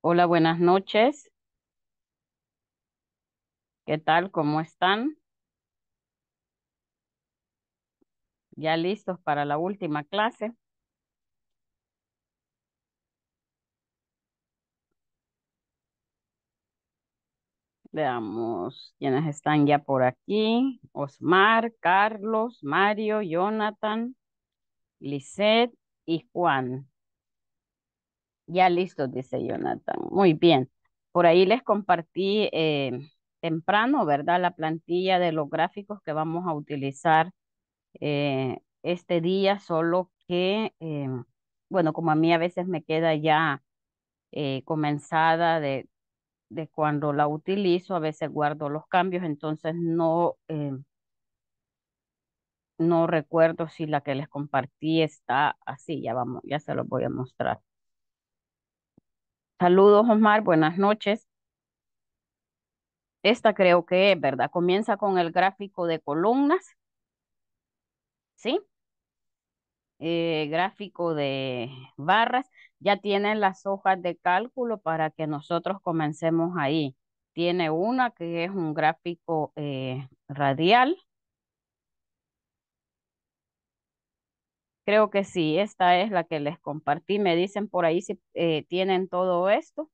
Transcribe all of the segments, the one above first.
Hola, buenas noches. ¿Qué tal? ¿Cómo están? ¿Ya listos para la última clase? Veamos quiénes están ya por aquí. Osmar, Carlos, Mario, Jonathan, Lisette y Juan. Ya listo, dice Jonathan. Muy bien. Por ahí les compartí eh, temprano, ¿verdad? La plantilla de los gráficos que vamos a utilizar eh, este día, solo que, eh, bueno, como a mí a veces me queda ya comenzada de, de, cuando la utilizo, a veces guardo los cambios, entonces no, no recuerdo si la que les compartí está así, ya vamos, ya se los voy a mostrar. Saludos, Omar, buenas noches. Esta creo que es, ¿verdad? Comienza con el gráfico de columnas, ¿sí? Eh, gráfico de barras. Ya tienen las hojas de cálculo para que nosotros comencemos ahí. Tiene una que es un gráfico eh, radial, Creo que sí, esta es la que les compartí. Me dicen por ahí si eh, tienen todo esto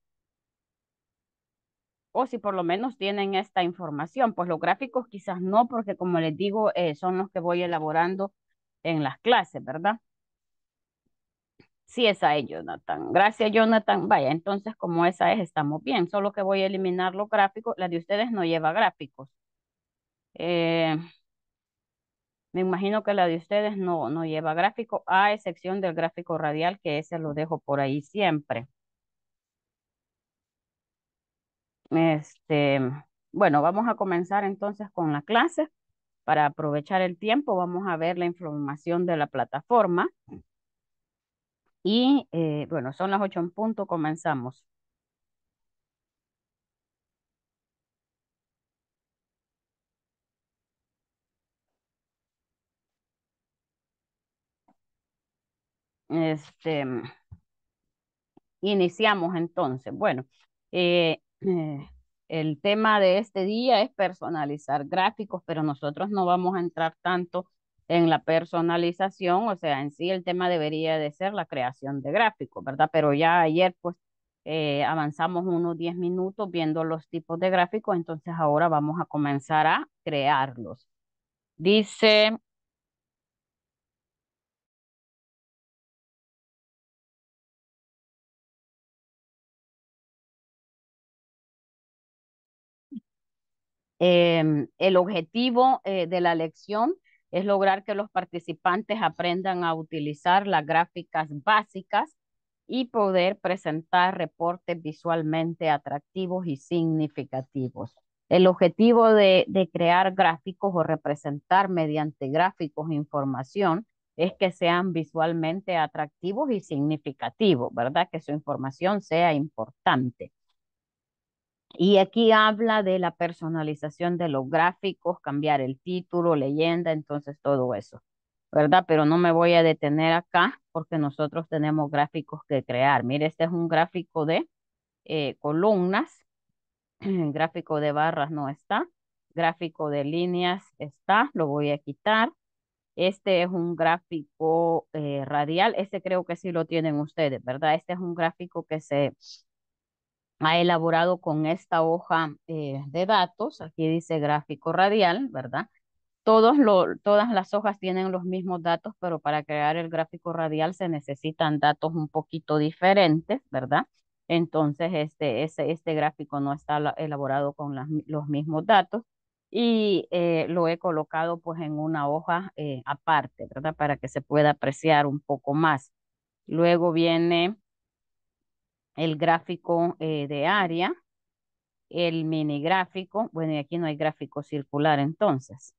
o si por lo menos tienen esta información. Pues los gráficos quizás no, porque como les digo, eh, son los que voy elaborando en las clases, ¿verdad? Sí, esa es Jonathan. Gracias, Jonathan. Vaya, entonces como esa es, estamos bien. Solo que voy a eliminar los gráficos. La de ustedes no lleva gráficos. Eh, me imagino que la de ustedes no, no lleva gráfico, a excepción del gráfico radial, que ese lo dejo por ahí siempre. Este, bueno, vamos a comenzar entonces con la clase. Para aprovechar el tiempo, vamos a ver la información de la plataforma. Y eh, bueno, son las ocho en punto, comenzamos. Este, iniciamos entonces. Bueno, eh, eh, el tema de este día es personalizar gráficos, pero nosotros no vamos a entrar tanto en la personalización, o sea, en sí el tema debería de ser la creación de gráficos, ¿verdad? Pero ya ayer pues eh, avanzamos unos 10 minutos viendo los tipos de gráficos, entonces ahora vamos a comenzar a crearlos. Dice Em, el objetivo eh, de la lección es lograr que los participantes aprendan a utilizar las gráficas básicas y poder presentar reportes visualmente atractivos y significativos. El objetivo de, de crear gráficos o representar mediante gráficos información es que sean visualmente atractivos y significativos, ¿verdad? Que su información sea importante. Y aquí habla de la personalización de los gráficos, cambiar el título, leyenda, entonces todo eso, ¿verdad? Pero no me voy a detener acá porque nosotros tenemos gráficos que crear. Mire, este es un gráfico de eh, columnas, gráfico de barras no está, gráfico de líneas está, lo voy a quitar. Este es un gráfico eh, radial, este creo que sí lo tienen ustedes, ¿verdad? Este es un gráfico que se ha elaborado con esta hoja eh, de datos, aquí dice gráfico radial, ¿verdad? Todos lo, todas las hojas tienen los mismos datos, pero para crear el gráfico radial se necesitan datos un poquito diferentes, ¿verdad? Entonces, este, este gráfico no está elaborado con las, los mismos datos y eh, lo he colocado pues en una hoja eh, aparte, ¿verdad? Para que se pueda apreciar un poco más. Luego viene el gráfico eh, de área, el mini gráfico. Bueno, y aquí no hay gráfico circular entonces.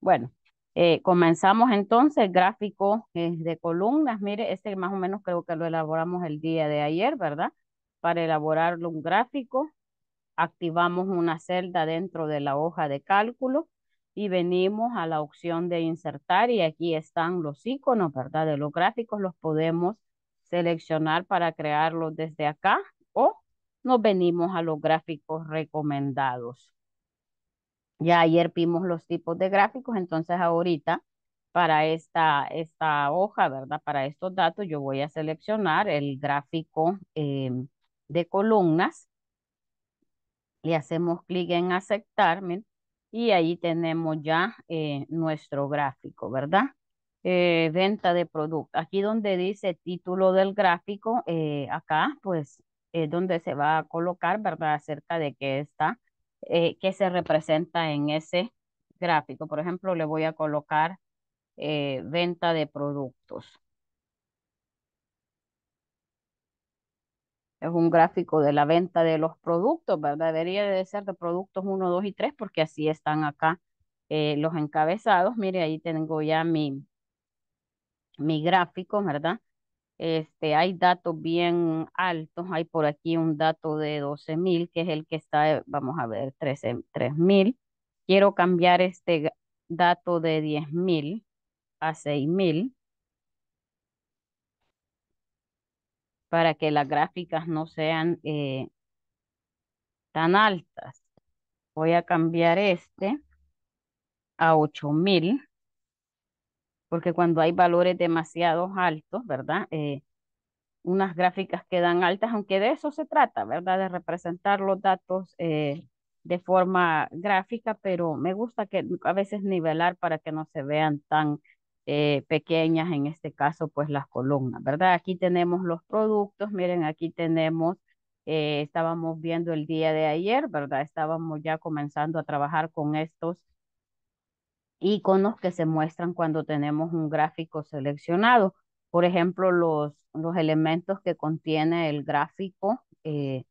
Bueno, eh, comenzamos entonces gráfico de columnas. Mire, este más o menos creo que lo elaboramos el día de ayer, ¿verdad? Para elaborar un gráfico, activamos una celda dentro de la hoja de cálculo y venimos a la opción de insertar y aquí están los iconos, ¿verdad? De los gráficos los podemos seleccionar para crearlo desde acá o nos venimos a los gráficos recomendados. Ya ayer vimos los tipos de gráficos, entonces ahorita para esta, esta hoja, ¿verdad? Para estos datos yo voy a seleccionar el gráfico em, de columnas. Le hacemos clic en aceptar, y ahí tenemos ya eh, nuestro gráfico, ¿verdad? Eh, venta de producto. Aquí donde dice título del gráfico, eh, acá pues es donde se va a colocar, ¿verdad? Acerca de qué está, eh, qué se representa en ese gráfico. Por ejemplo, le voy a colocar eh, venta de productos. Es un gráfico de la venta de los productos, ¿verdad? Debería de ser de productos 1, 2 y 3 porque así están acá los encabezados. Mire, ahí tengo ya mi, mi gráfico, ¿verdad? Este, hay datos bien altos, hay por aquí un dato de 12.000, que es el que está, vamos a ver, 3.000. Quiero cambiar este dato de 10.000 a 6.000 para que las gráficas no sean eh, tan altas. Voy a cambiar este a 8000 porque cuando hay valores demasiado altos, ¿verdad? Eh, unas gráficas quedan altas, aunque de eso se trata, ¿verdad? De representar los datos eh, de forma gráfica, pero me gusta que a veces nivelar para que no se vean tan eh, pequeñas, en este caso, pues las columnas, ¿verdad? Aquí tenemos los productos, miren, aquí tenemos, estábamos viendo el día de ayer, ¿verdad? Estábamos ya comenzando a trabajar con estos iconos que se muestran cuando tenemos un gráfico seleccionado. Por ejemplo, los, los elementos que contiene el gráfico eh,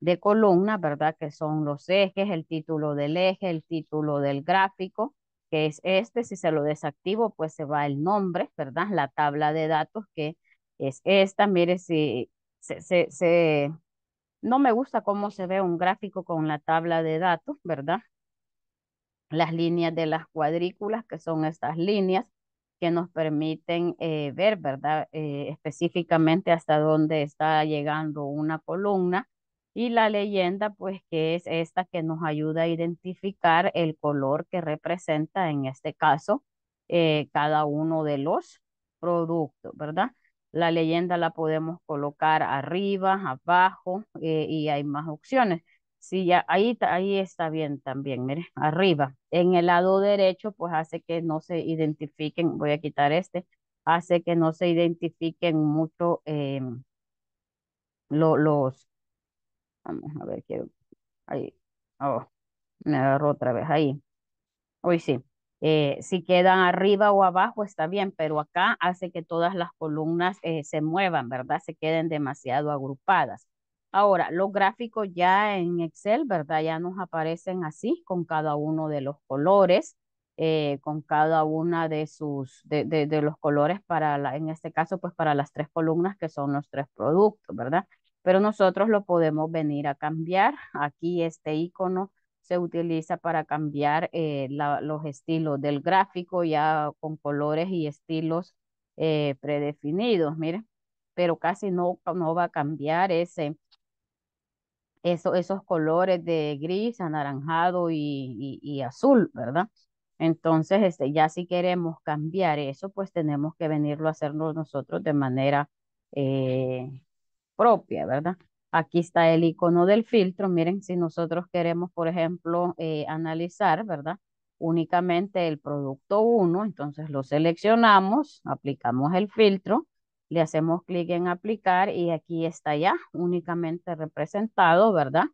de columna, ¿verdad? Que son los ejes, el título del eje, el título del gráfico, que es este. Si se lo desactivo, pues se va el nombre, ¿verdad? La tabla de datos que es esta. Mire, si se, se... no me gusta cómo se ve un gráfico con la tabla de datos, ¿verdad? las líneas de las cuadrículas, que son estas líneas que nos permiten eh, ver, ¿verdad? Eh, específicamente hasta dónde está llegando una columna. Y la leyenda, pues, que es esta que nos ayuda a identificar el color que representa, en este caso, eh, cada uno de los productos, ¿verdad? La leyenda la podemos colocar arriba, abajo y hay más opciones. Sí, ya, ahí, ahí está bien también, mire, arriba. En el lado derecho, pues hace que no se identifiquen, voy a quitar este, hace que no se identifiquen mucho em, los, vamos a ver, quiero, ahí, oh, me agarro otra vez, ahí. uy sí, eh, si quedan arriba o abajo está bien, pero acá hace que todas las columnas eh, se muevan, ¿verdad? Se queden demasiado agrupadas. Ahora, los gráficos ya en Excel, ¿verdad? Ya nos aparecen así, con cada uno de los colores, eh, con cada una de sus, de, los colores para, la, en este caso, pues para las tres columnas que son los tres productos, ¿verdad? Pero nosotros lo podemos venir a cambiar. Aquí este icono se utiliza para cambiar eh, los estilos del gráfico ya con colores y estilos eh, predefinidos, miren. Pero casi no, no va a cambiar ese eso, esos colores de gris, anaranjado y, azul, ¿verdad? Entonces, este, ya si queremos cambiar eso, pues tenemos que venirlo a hacerlo nosotros de manera eh, propia, ¿verdad? Aquí está el icono del filtro. Miren, si nosotros queremos, por ejemplo, eh, analizar, ¿verdad? Únicamente el producto 1, entonces lo seleccionamos, aplicamos el filtro le hacemos clic en aplicar y aquí está ya únicamente representado, ¿verdad?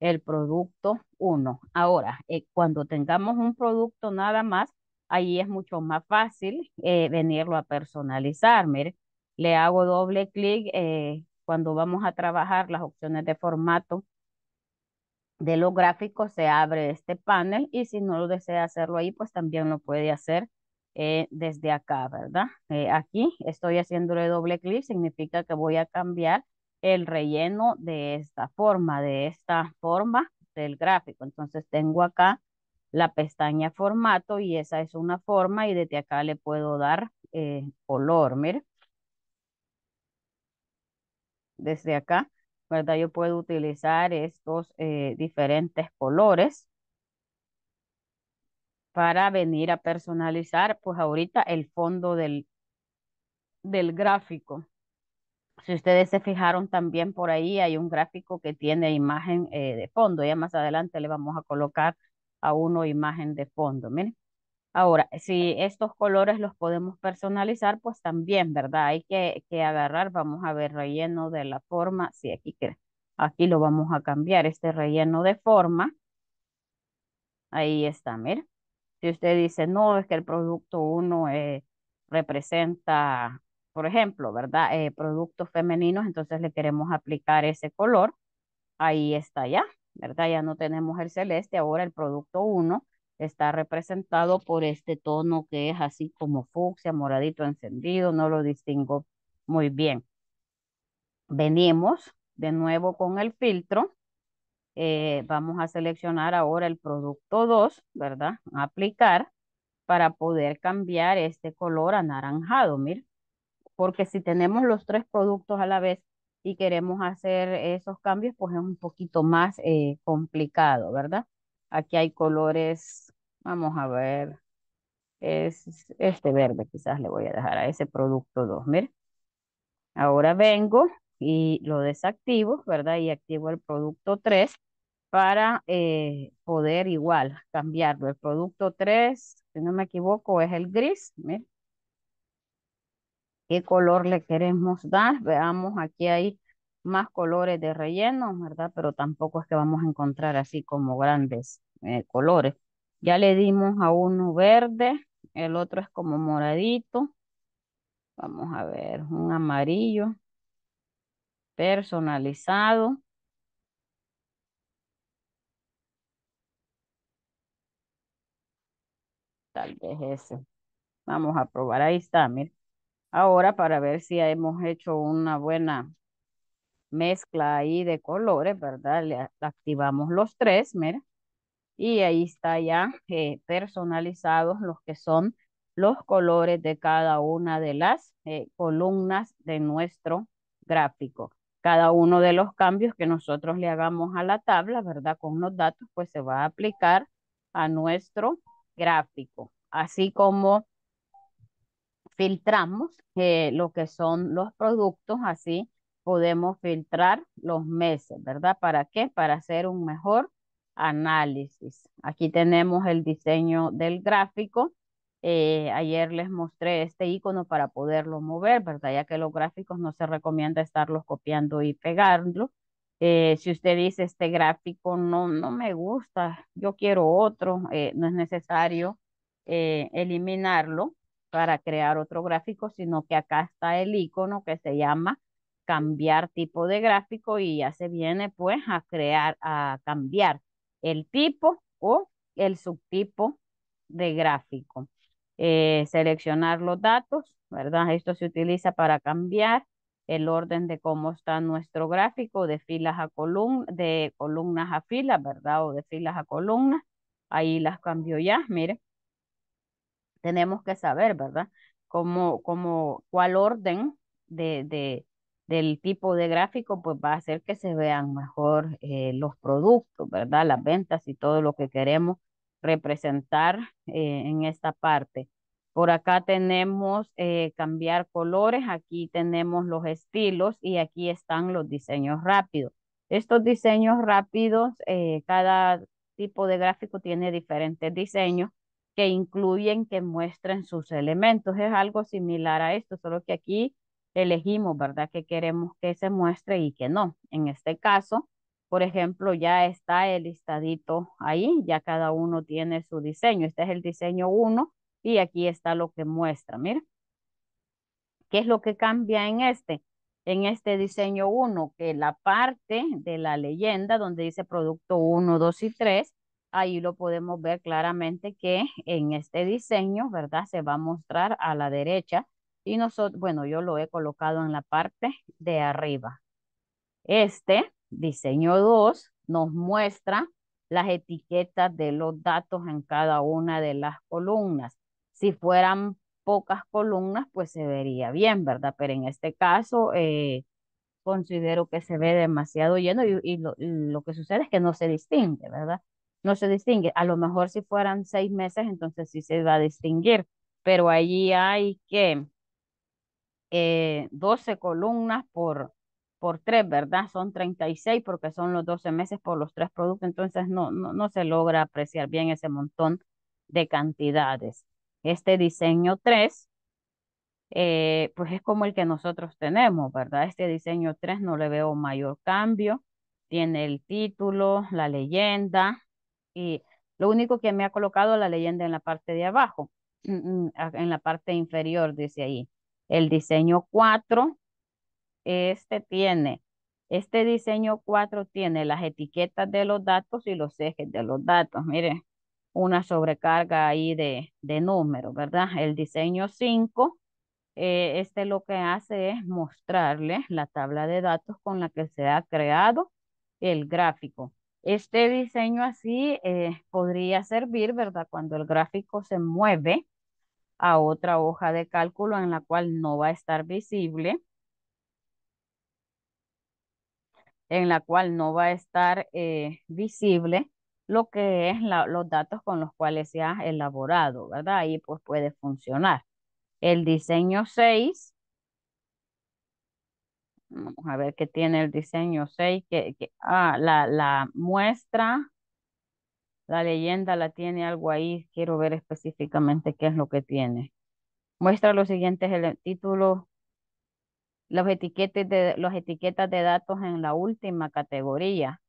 El producto 1. Ahora, eh, cuando tengamos un producto nada más, ahí es mucho más fácil eh, venirlo a personalizar. Mire, le hago doble clic eh, cuando vamos a trabajar las opciones de formato de los gráficos se abre este panel y si no lo desea hacerlo ahí, pues también lo puede hacer eh, desde acá, ¿verdad? Eh, aquí estoy haciéndole doble clic, significa que voy a cambiar el relleno de esta forma, de esta forma del gráfico. Entonces tengo acá la pestaña formato y esa es una forma y desde acá le puedo dar eh, color, mire. Desde acá, ¿verdad? Yo puedo utilizar estos diferentes colores para venir a personalizar, pues ahorita el fondo del, del gráfico. Si ustedes se fijaron también por ahí, hay un gráfico que tiene imagen eh, de fondo. Ya más adelante le vamos a colocar a uno imagen de fondo. Miren. Ahora, si estos colores los podemos personalizar, pues también, ¿verdad? Hay que, que agarrar, vamos a ver, relleno de la forma. Si aquí, aquí lo vamos a cambiar, este relleno de forma. Ahí está, miren. Si usted dice, no, es que el producto uno eh, representa, por ejemplo, ¿verdad? Eh, productos femeninos, entonces le queremos aplicar ese color. Ahí está ya, ¿verdad? Ya no tenemos el celeste, ahora el producto 1 está representado por este tono que es así como fucsia, moradito encendido, no lo distingo muy bien. Venimos de nuevo con el filtro eh, vamos a seleccionar ahora el producto 2, ¿verdad? Aplicar para poder cambiar este color anaranjado, ¿mira? Porque si tenemos los tres productos a la vez y queremos hacer esos cambios, pues es un poquito más eh, complicado, ¿verdad? Aquí hay colores, vamos a ver, es este verde, quizás le voy a dejar a ese producto 2, ¿mira? Ahora vengo y lo desactivo, ¿verdad? Y activo el producto 3 para eh, poder igual cambiarlo. El producto 3, si no me equivoco, es el gris. ¿Qué color le queremos dar? Veamos, aquí hay más colores de relleno, ¿verdad? Pero tampoco es que vamos a encontrar así como grandes eh, colores. Ya le dimos a uno verde, el otro es como moradito. Vamos a ver, un amarillo personalizado. Tal vez ese. Vamos a probar. Ahí está, mira. Ahora para ver si hemos hecho una buena mezcla ahí de colores, ¿verdad? Le activamos los tres, mira. Y ahí está ya eh, personalizados los que son los colores de cada una de las eh, columnas de nuestro gráfico cada uno de los cambios que nosotros le hagamos a la tabla, ¿verdad? Con los datos, pues se va a aplicar a nuestro gráfico, así como filtramos eh, lo que son los productos, así podemos filtrar los meses, ¿verdad? ¿Para qué? Para hacer un mejor análisis. Aquí tenemos el diseño del gráfico eh, ayer les mostré este icono para poderlo mover, ¿verdad? Ya que los gráficos no se recomienda estarlos copiando y pegarlo. Eh, si usted dice este gráfico no, no me gusta, yo quiero otro, eh, no es necesario eliminarlo para crear otro gráfico, sino que acá está el icono que se llama cambiar tipo de gráfico y ya se viene pues a crear, a cambiar el tipo o el subtipo de gráfico. Eh, seleccionar los datos, ¿verdad? Esto se utiliza para cambiar el orden de cómo está nuestro gráfico de filas a columna, de columnas a filas, ¿verdad? O de filas a columnas. Ahí las cambio ya, mire Tenemos que saber, ¿verdad? Cómo, cómo, cuál orden de, de, del tipo de gráfico pues va a hacer que se vean mejor eh, los productos, ¿verdad? Las ventas y todo lo que queremos representar eh, en esta parte. Por acá tenemos eh, cambiar colores, aquí tenemos los estilos y aquí están los diseños rápidos. Estos diseños rápidos, eh, cada tipo de gráfico tiene diferentes diseños que incluyen, que muestren sus elementos. Es algo similar a esto, solo que aquí elegimos, ¿verdad? Que queremos que se muestre y que no. En este caso, por ejemplo, ya está el listadito ahí, ya cada uno tiene su diseño. Este es el diseño 1 y aquí está lo que muestra, mira. ¿Qué es lo que cambia en este? En este diseño 1, que la parte de la leyenda donde dice producto 1, 2 y 3, ahí lo podemos ver claramente que en este diseño, ¿verdad? Se va a mostrar a la derecha y nosotros, bueno, yo lo he colocado en la parte de arriba. Este Diseño 2 nos muestra las etiquetas de los datos en cada una de las columnas. Si fueran pocas columnas, pues se vería bien, ¿verdad? Pero en este caso, eh, considero que se ve demasiado lleno y, lo, que sucede es que no se distingue, ¿verdad? No se distingue. A lo mejor si fueran seis meses, entonces sí se va a distinguir, pero allí hay que 12 eh, columnas por, por tres, ¿verdad? Son 36 porque son los 12 meses por los tres productos, entonces no, no, no se logra apreciar bien ese montón de cantidades. Este diseño 3, eh, pues es como el que nosotros tenemos, ¿verdad? Este diseño 3 no le veo mayor cambio, tiene el título, la leyenda y lo único que me ha colocado la leyenda en la parte de abajo, mm, mm, en la parte inferior, dice ahí. El diseño 4 este tiene, este diseño 4 tiene las etiquetas de los datos y los ejes de los datos. Mire, una sobrecarga ahí de, de números, ¿verdad? El diseño 5, eh, este lo que hace es mostrarle la tabla de datos con la que se ha creado el gráfico. Este diseño así eh, podría servir, ¿verdad? Cuando el gráfico se mueve a otra hoja de cálculo en la cual no va a estar visible en la cual no va a estar eh, visible lo que es la, los datos con los cuales se ha elaborado, ¿verdad? Ahí pues puede funcionar. El diseño 6, vamos a ver qué tiene el diseño 6, que, que ah, la, la muestra, la leyenda la tiene algo ahí, quiero ver específicamente qué es lo que tiene. Muestra los siguientes el título los etiquetes de, los etiquetas de datos en la última categoría.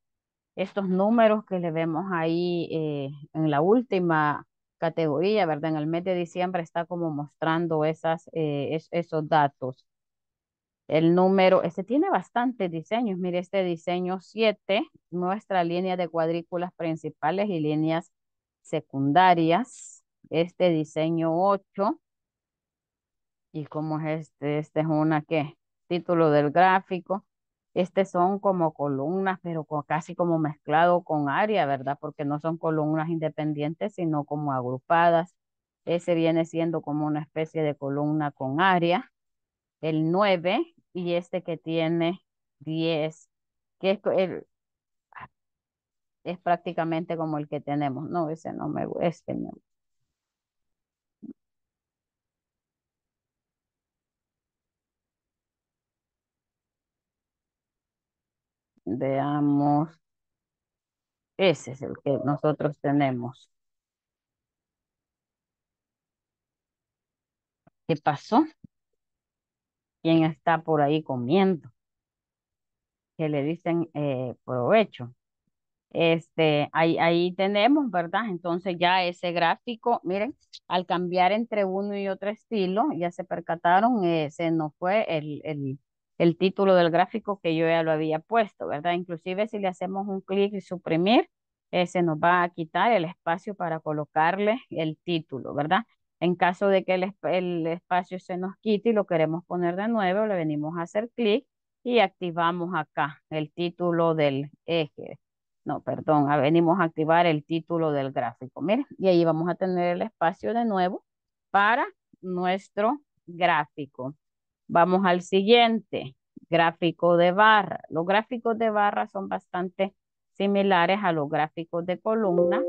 Estos números que le vemos ahí eh, en la última categoría, ¿verdad? En el mes de diciembre está como mostrando esas, eh, esos datos. El número, este tiene bastantes diseños. Mire, este diseño 7 nuestra línea de cuadrículas principales y líneas secundarias. Este diseño 8. ¿Y cómo es este? Este es una que título del gráfico. Este son como columnas, pero casi como mezclado con área, ¿verdad? Porque no son columnas independientes, sino como agrupadas. Ese viene siendo como una especie de columna con área. El 9 y este que tiene 10, que es, el, es prácticamente como el que tenemos. No, ese no me me gusta. Veamos. Ese es el que nosotros tenemos. ¿Qué pasó? ¿Quién está por ahí comiendo? Que le dicen eh, provecho. Este, ahí, ahí tenemos, ¿verdad? Entonces ya ese gráfico, miren, al cambiar entre uno y otro estilo, ya se percataron, eh, se nos fue el, el, el título del gráfico que yo ya lo había puesto, ¿verdad? Inclusive si le hacemos un clic y suprimir, eh, se nos va a quitar el espacio para colocarle el título, ¿verdad? En caso de que el, el espacio se nos quite y lo queremos poner de nuevo, le venimos a hacer clic y activamos acá el título del eje. No, perdón, venimos a activar el título del gráfico. Miren, y ahí vamos a tener el espacio de nuevo para nuestro gráfico. Vamos al siguiente, gráfico de barra. Los gráficos de barra son bastante similares a los gráficos de columna.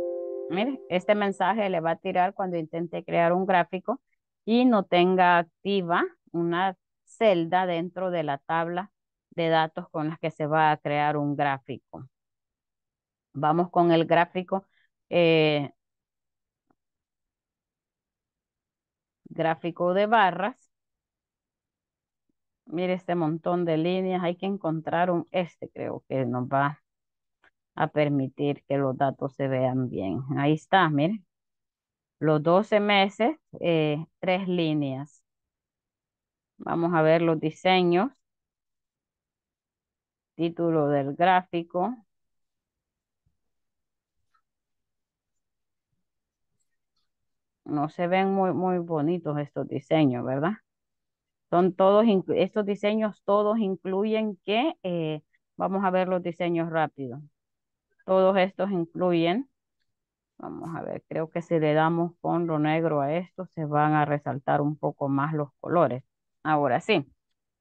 Mire, este mensaje le va a tirar cuando intente crear un gráfico y no tenga activa una celda dentro de la tabla de datos con las que se va a crear un gráfico. Vamos con el gráfico. Eh, gráfico de barras. Mire este montón de líneas. Hay que encontrar un, este creo que nos va a permitir que los datos se vean bien. Ahí está, mire. Los 12 meses, eh, tres líneas. Vamos a ver los diseños. Título del gráfico. No se ven muy, muy bonitos estos diseños, ¿verdad? Son todos, estos diseños todos incluyen que, eh, vamos a ver los diseños rápidos Todos estos incluyen, vamos a ver, creo que si le damos fondo negro a esto, se van a resaltar un poco más los colores. Ahora sí,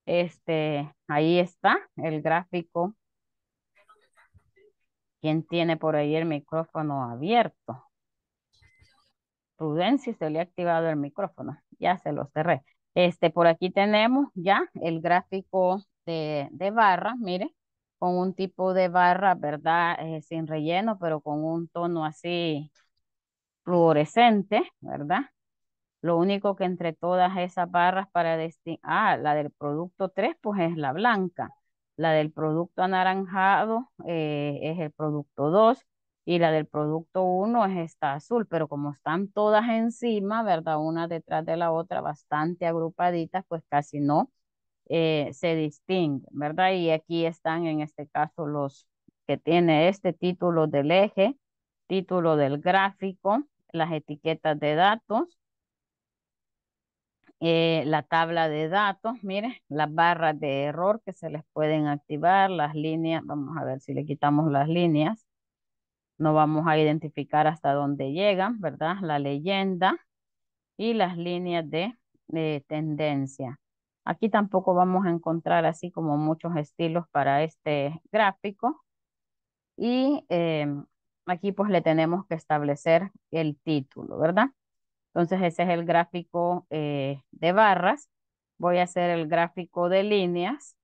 este, ahí está el gráfico. ¿Quién tiene por ahí el micrófono abierto? Prudencia, se le ha activado el micrófono. Ya se lo cerré. Este, por aquí tenemos ya el gráfico de, de barra, mire, con un tipo de barra, ¿verdad? Eh, sin relleno, pero con un tono así fluorescente, ¿verdad? Lo único que entre todas esas barras para destinar, ah, la del producto 3, pues es la blanca. La del producto anaranjado eh, es el producto 2 y la del producto 1 es esta azul, pero como están todas encima, ¿verdad? Una detrás de la otra, bastante agrupaditas, pues casi no eh, se distinguen, ¿verdad? Y aquí están en este caso los que tiene este título del eje, título del gráfico, las etiquetas de datos, eh, la tabla de datos, mire, las barras de error que se les pueden activar, las líneas, vamos a ver si le quitamos las líneas, no vamos a identificar hasta dónde llegan, ¿verdad? La leyenda y las líneas de, tendencia. Aquí tampoco vamos a encontrar así como muchos estilos para este gráfico. Y em, aquí pues le tenemos que establecer el título, ¿verdad? Entonces ese es el gráfico eh, de barras. Voy a hacer el gráfico de líneas.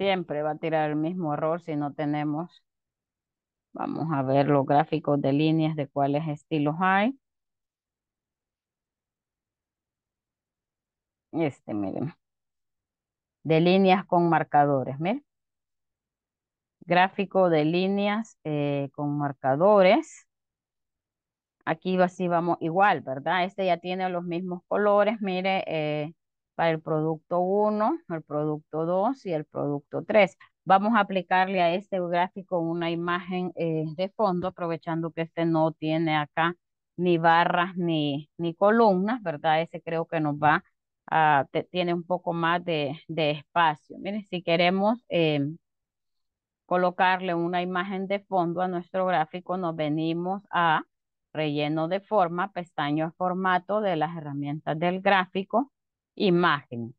siempre va a tirar el mismo error si no tenemos. Vamos a ver los gráficos de líneas de cuáles estilos hay. Este, miren. De líneas con marcadores, miren. Gráfico de líneas eh, con marcadores. Aquí así vamos igual, ¿verdad? Este ya tiene los mismos colores, mire, eh, para el producto 1, el producto 2 y el producto 3. Vamos a aplicarle a este gráfico una imagen eh, de fondo, aprovechando que este no tiene acá ni barras ni, ni columnas, ¿verdad? Ese creo que nos va a, tiene un poco más de, espacio. Miren, si queremos em, colocarle una imagen de fondo a nuestro gráfico, nos venimos a relleno de forma, pestaña formato de las herramientas del gráfico imagen.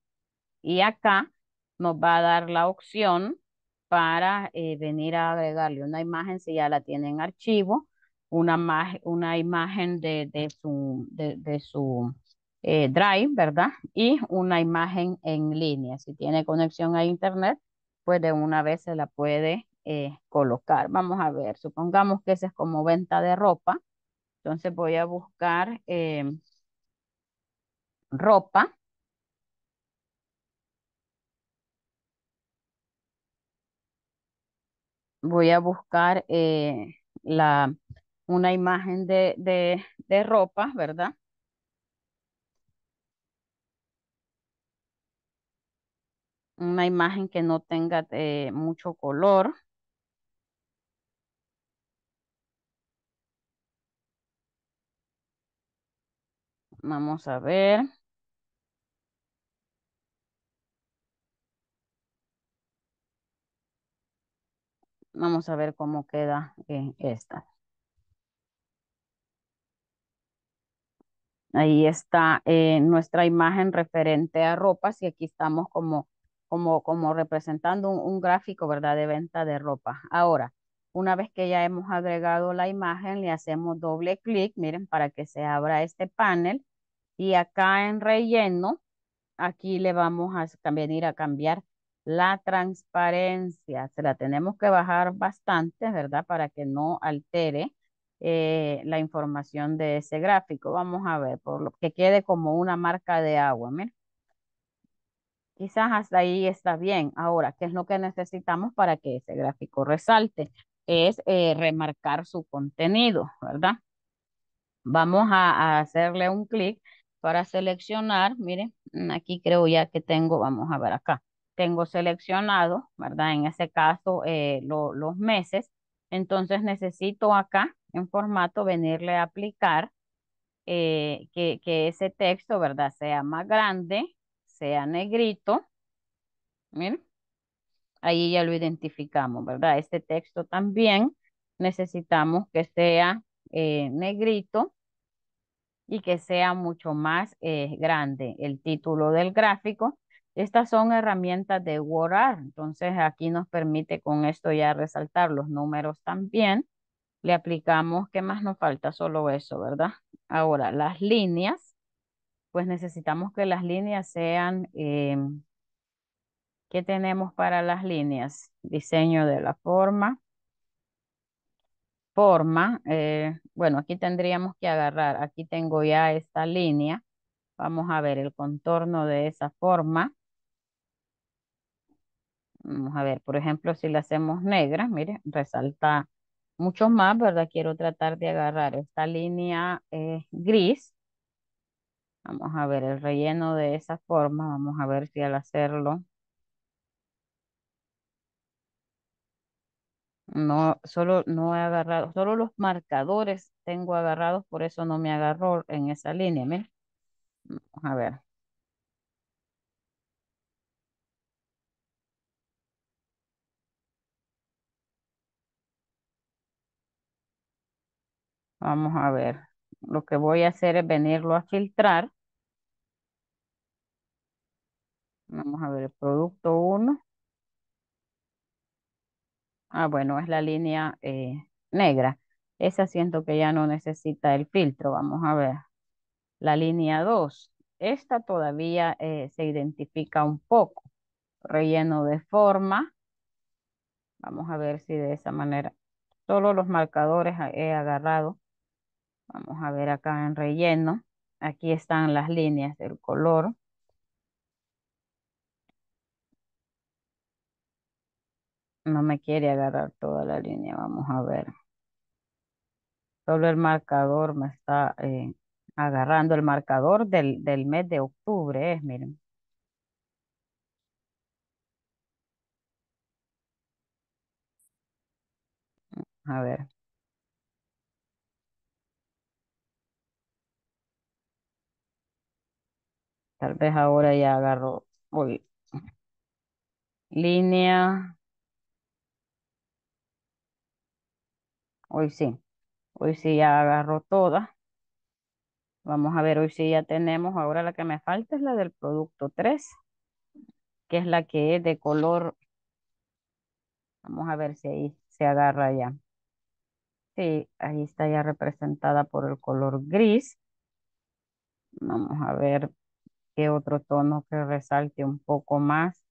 Y acá nos va a dar la opción para eh, venir a agregarle una imagen si ya la tiene en archivo, una, una imagen de, su, de, su eh, Drive, ¿verdad? Y una imagen en línea. Si tiene conexión a Internet, pues de una vez se la puede eh, colocar. Vamos a ver, supongamos que esa es como venta de ropa. Entonces voy a buscar ropa voy a buscar eh, la, una imagen de, de, ropa, ¿verdad? Una imagen que no tenga eh, mucho color. Vamos a ver. Vamos a ver cómo queda esta. Ahí está eh, nuestra imagen referente a ropas y aquí estamos como, como, como representando un, gráfico ¿verdad? de venta de ropa. Ahora, una vez que ya hemos agregado la imagen, le hacemos doble clic, miren, para que se abra este panel. Y acá en relleno, aquí le vamos a venir a cambiar la transparencia, se la tenemos que bajar bastante, ¿verdad? Para que no altere eh, la información de ese gráfico. Vamos a ver, por lo que quede como una marca de agua, Quizás hasta ahí está bien. Ahora, ¿qué es lo que necesitamos para que ese gráfico resalte? Es eh, remarcar su contenido, ¿verdad? Vamos a hacerle un clic para seleccionar, miren, aquí creo ya que tengo, vamos a ver acá tengo seleccionado, ¿verdad? En ese caso, eh, los meses. Entonces necesito acá, en formato, venirle a aplicar eh, que, ese texto, ¿verdad? Sea más grande, sea negrito. Miren, ahí ya lo identificamos, ¿verdad? Este texto también necesitamos que sea eh, negrito y que sea mucho más grande el título del gráfico estas son herramientas de WordArt, entonces aquí nos permite con esto ya resaltar los números también. Le aplicamos, ¿qué más nos falta? Solo eso, ¿verdad? Ahora, las líneas, pues necesitamos que las líneas sean, em, ¿qué tenemos para las líneas? Diseño de la forma. Forma, eh, bueno, aquí tendríamos que agarrar, aquí tengo ya esta línea. Vamos a ver el contorno de esa forma. Vamos a ver, por ejemplo, si la hacemos negra, mire, resalta mucho más, ¿verdad? Quiero tratar de agarrar esta línea eh, gris. Vamos a ver el relleno de esa forma. Vamos a ver si al hacerlo No, solo no he agarrado, solo los marcadores tengo agarrados, por eso no me agarró en esa línea, mire. Vamos a ver. Vamos a ver. Lo que voy a hacer es venirlo a filtrar. Vamos a ver el producto 1. Ah, bueno, es la línea eh, negra. Esa siento que ya no necesita el filtro. Vamos a ver. La línea 2. Esta todavía eh, se identifica un poco. Relleno de forma. Vamos a ver si de esa manera. Solo los marcadores eh, he agarrado Vamos a ver acá en relleno. Aquí están las líneas del color. No me quiere agarrar toda la línea. Vamos a ver. Solo el marcador me está eh, agarrando. El marcador del, mes de octubre es, ¿eh? miren. A ver. Tal vez ahora ya agarro, hoy Línea. Hoy sí, hoy sí ya agarro toda. Vamos a ver, hoy sí ya tenemos, ahora la que me falta es la del producto 3, que es la que es de color. Vamos a ver si ahí se agarra ya. Sí, ahí está ya representada por el color gris. Vamos a ver otro tono que resalte un poco más.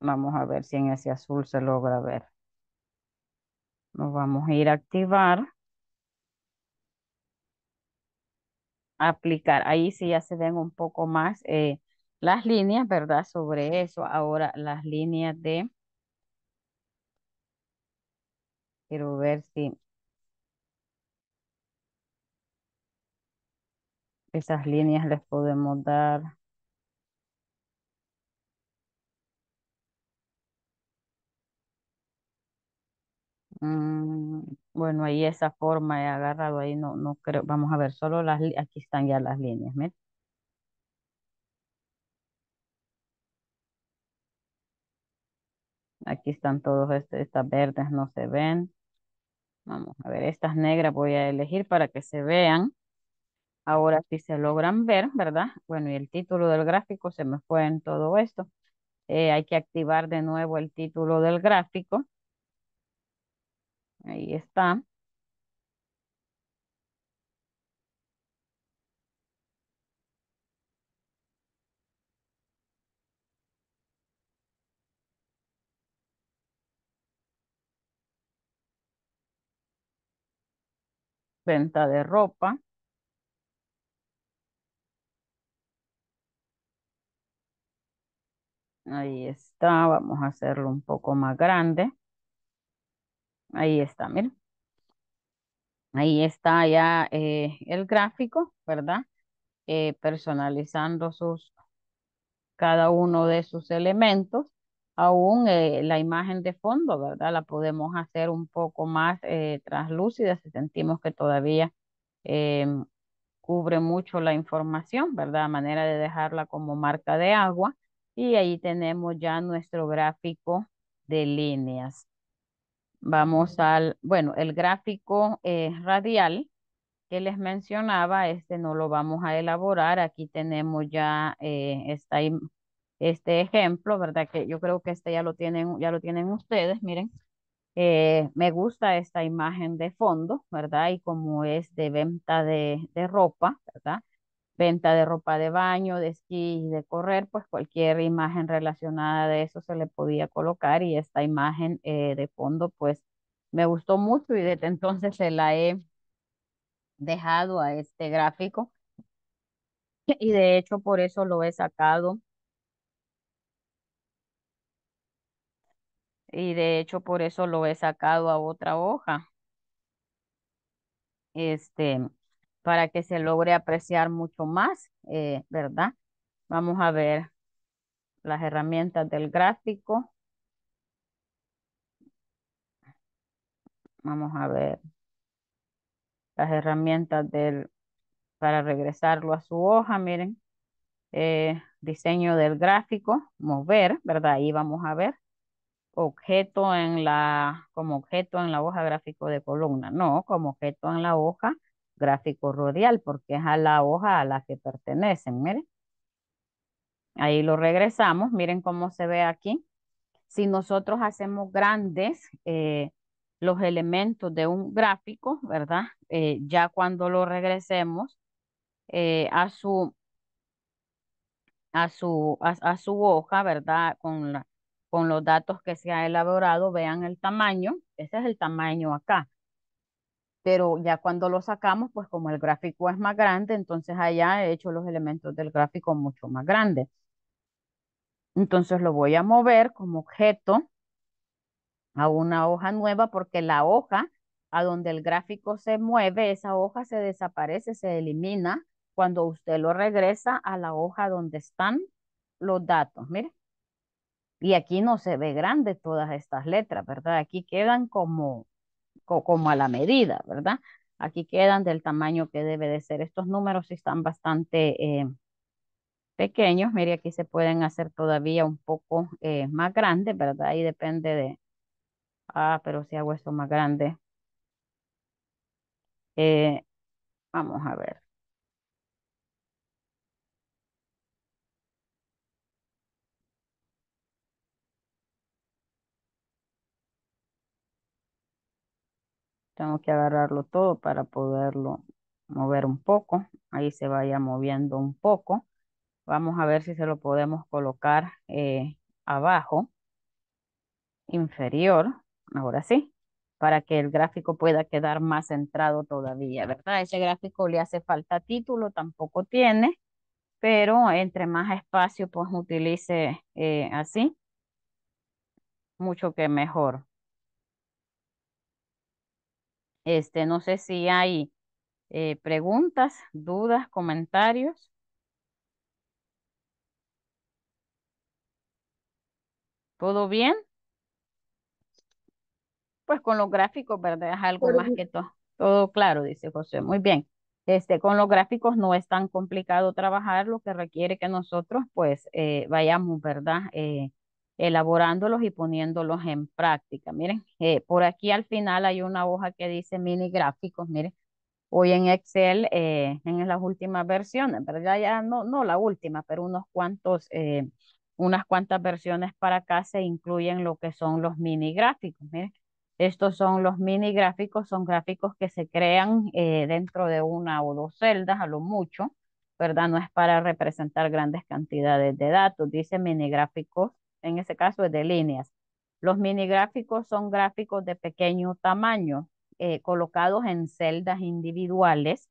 Vamos a ver si en ese azul se logra ver. Nos vamos a ir a activar. Aplicar. Ahí sí ya se ven un poco más eh, las líneas, ¿verdad? Sobre eso. Ahora las líneas de... Quiero ver si esas líneas les podemos dar. Mm, bueno, ahí esa forma he agarrado ahí, no, no creo. Vamos a ver, solo las, aquí están ya las líneas, Aquí están todos este, estas verdes, no se ven. Vamos a ver, estas negras voy a elegir para que se vean. Ahora sí se logran ver, ¿verdad? Bueno, y el título del gráfico se me fue en todo esto. Eh, hay que activar de nuevo el título del gráfico. Ahí está. Venta de ropa. Ahí está, vamos a hacerlo un poco más grande. Ahí está, miren. Ahí está ya eh, el gráfico, ¿verdad? Eh, personalizando sus, cada uno de sus elementos. Aún eh, la imagen de fondo, ¿verdad? La podemos hacer un poco más translúcida si sentimos que todavía em, cubre mucho la información, ¿verdad? manera de dejarla como marca de agua y ahí tenemos ya nuestro gráfico de líneas. Vamos al, bueno, el gráfico eh, radial que les mencionaba, este no lo vamos a elaborar. Aquí tenemos ya eh, este ejemplo, ¿verdad? Que yo creo que este ya lo tienen, ya lo tienen ustedes, miren. Eh, me gusta esta imagen de fondo, ¿verdad? Y como es de venta de, de ropa, ¿verdad? venta de ropa de baño, de esquí, de correr, pues cualquier imagen relacionada de eso se le podía colocar y esta imagen eh, de fondo pues me gustó mucho y desde entonces se la he dejado a este gráfico y de hecho por eso lo he sacado y de hecho por eso lo he sacado a otra hoja. Este, para que se logre apreciar mucho más, eh, ¿verdad? Vamos a ver las herramientas del gráfico. Vamos a ver las herramientas del, para regresarlo a su hoja, miren. Eh, diseño del gráfico, mover, ¿verdad? Ahí vamos a ver. Objeto en la, como objeto en la hoja gráfico de columna, no, como objeto en la hoja gráfico rodial porque es a la hoja a la que pertenecen, miren. Ahí lo regresamos, miren cómo se ve aquí. Si nosotros hacemos grandes eh, los elementos de un gráfico, ¿verdad? Eh, ya cuando lo regresemos eh, a, su, a, su, a, su hoja, ¿verdad? Con, la, con los datos que se ha elaborado, vean el tamaño. Ese es el tamaño acá pero ya cuando lo sacamos, pues como el gráfico es más grande, entonces allá he hecho los elementos del gráfico mucho más grandes. Entonces lo voy a mover como objeto a una hoja nueva porque la hoja a donde el gráfico se mueve, esa hoja se desaparece, se elimina cuando usted lo regresa a la hoja donde están los datos. Mire. Y aquí no se ve grande todas estas letras, ¿verdad? Aquí quedan como como a la medida, ¿verdad? Aquí quedan del tamaño que debe de ser. Estos números están bastante eh, pequeños. Mire, aquí se pueden hacer todavía un poco eh, más grandes, ¿verdad? Ahí depende de... Ah, pero si hago esto más grande. Eh, vamos a ver. Tengo que agarrarlo todo para poderlo mover un poco. Ahí se vaya moviendo un poco. Vamos a ver si se lo podemos colocar eh, abajo, inferior, ahora sí, para que el gráfico pueda quedar más centrado todavía, ¿verdad? Ese gráfico le hace falta título, tampoco tiene, pero entre más espacio pues utilice eh, así, mucho que mejor. Este, no sé si hay eh, preguntas, dudas, comentarios. ¿Todo bien? Pues con los gráficos, ¿verdad? Es algo más que todo. Todo claro, dice José. Muy bien. Este, con los gráficos no es tan complicado trabajar, lo que requiere que nosotros pues eh, vayamos, ¿verdad? Eh, elaborándolos y poniéndolos en práctica. Miren, eh, por aquí al final hay una hoja que dice mini gráficos, miren, hoy en Excel, eh, en las últimas versiones, ¿verdad? Ya no, no la última, pero unos cuantos, eh, unas cuantas versiones para acá se incluyen lo que son los mini gráficos, miren. Estos son los mini gráficos, son gráficos que se crean dentro de una o dos celdas a lo mucho, ¿verdad? No es para representar grandes cantidades de datos, dice mini gráficos en ese caso es de líneas. Los mini gráficos son gráficos de pequeño tamaño, eh, colocados en celdas individuales.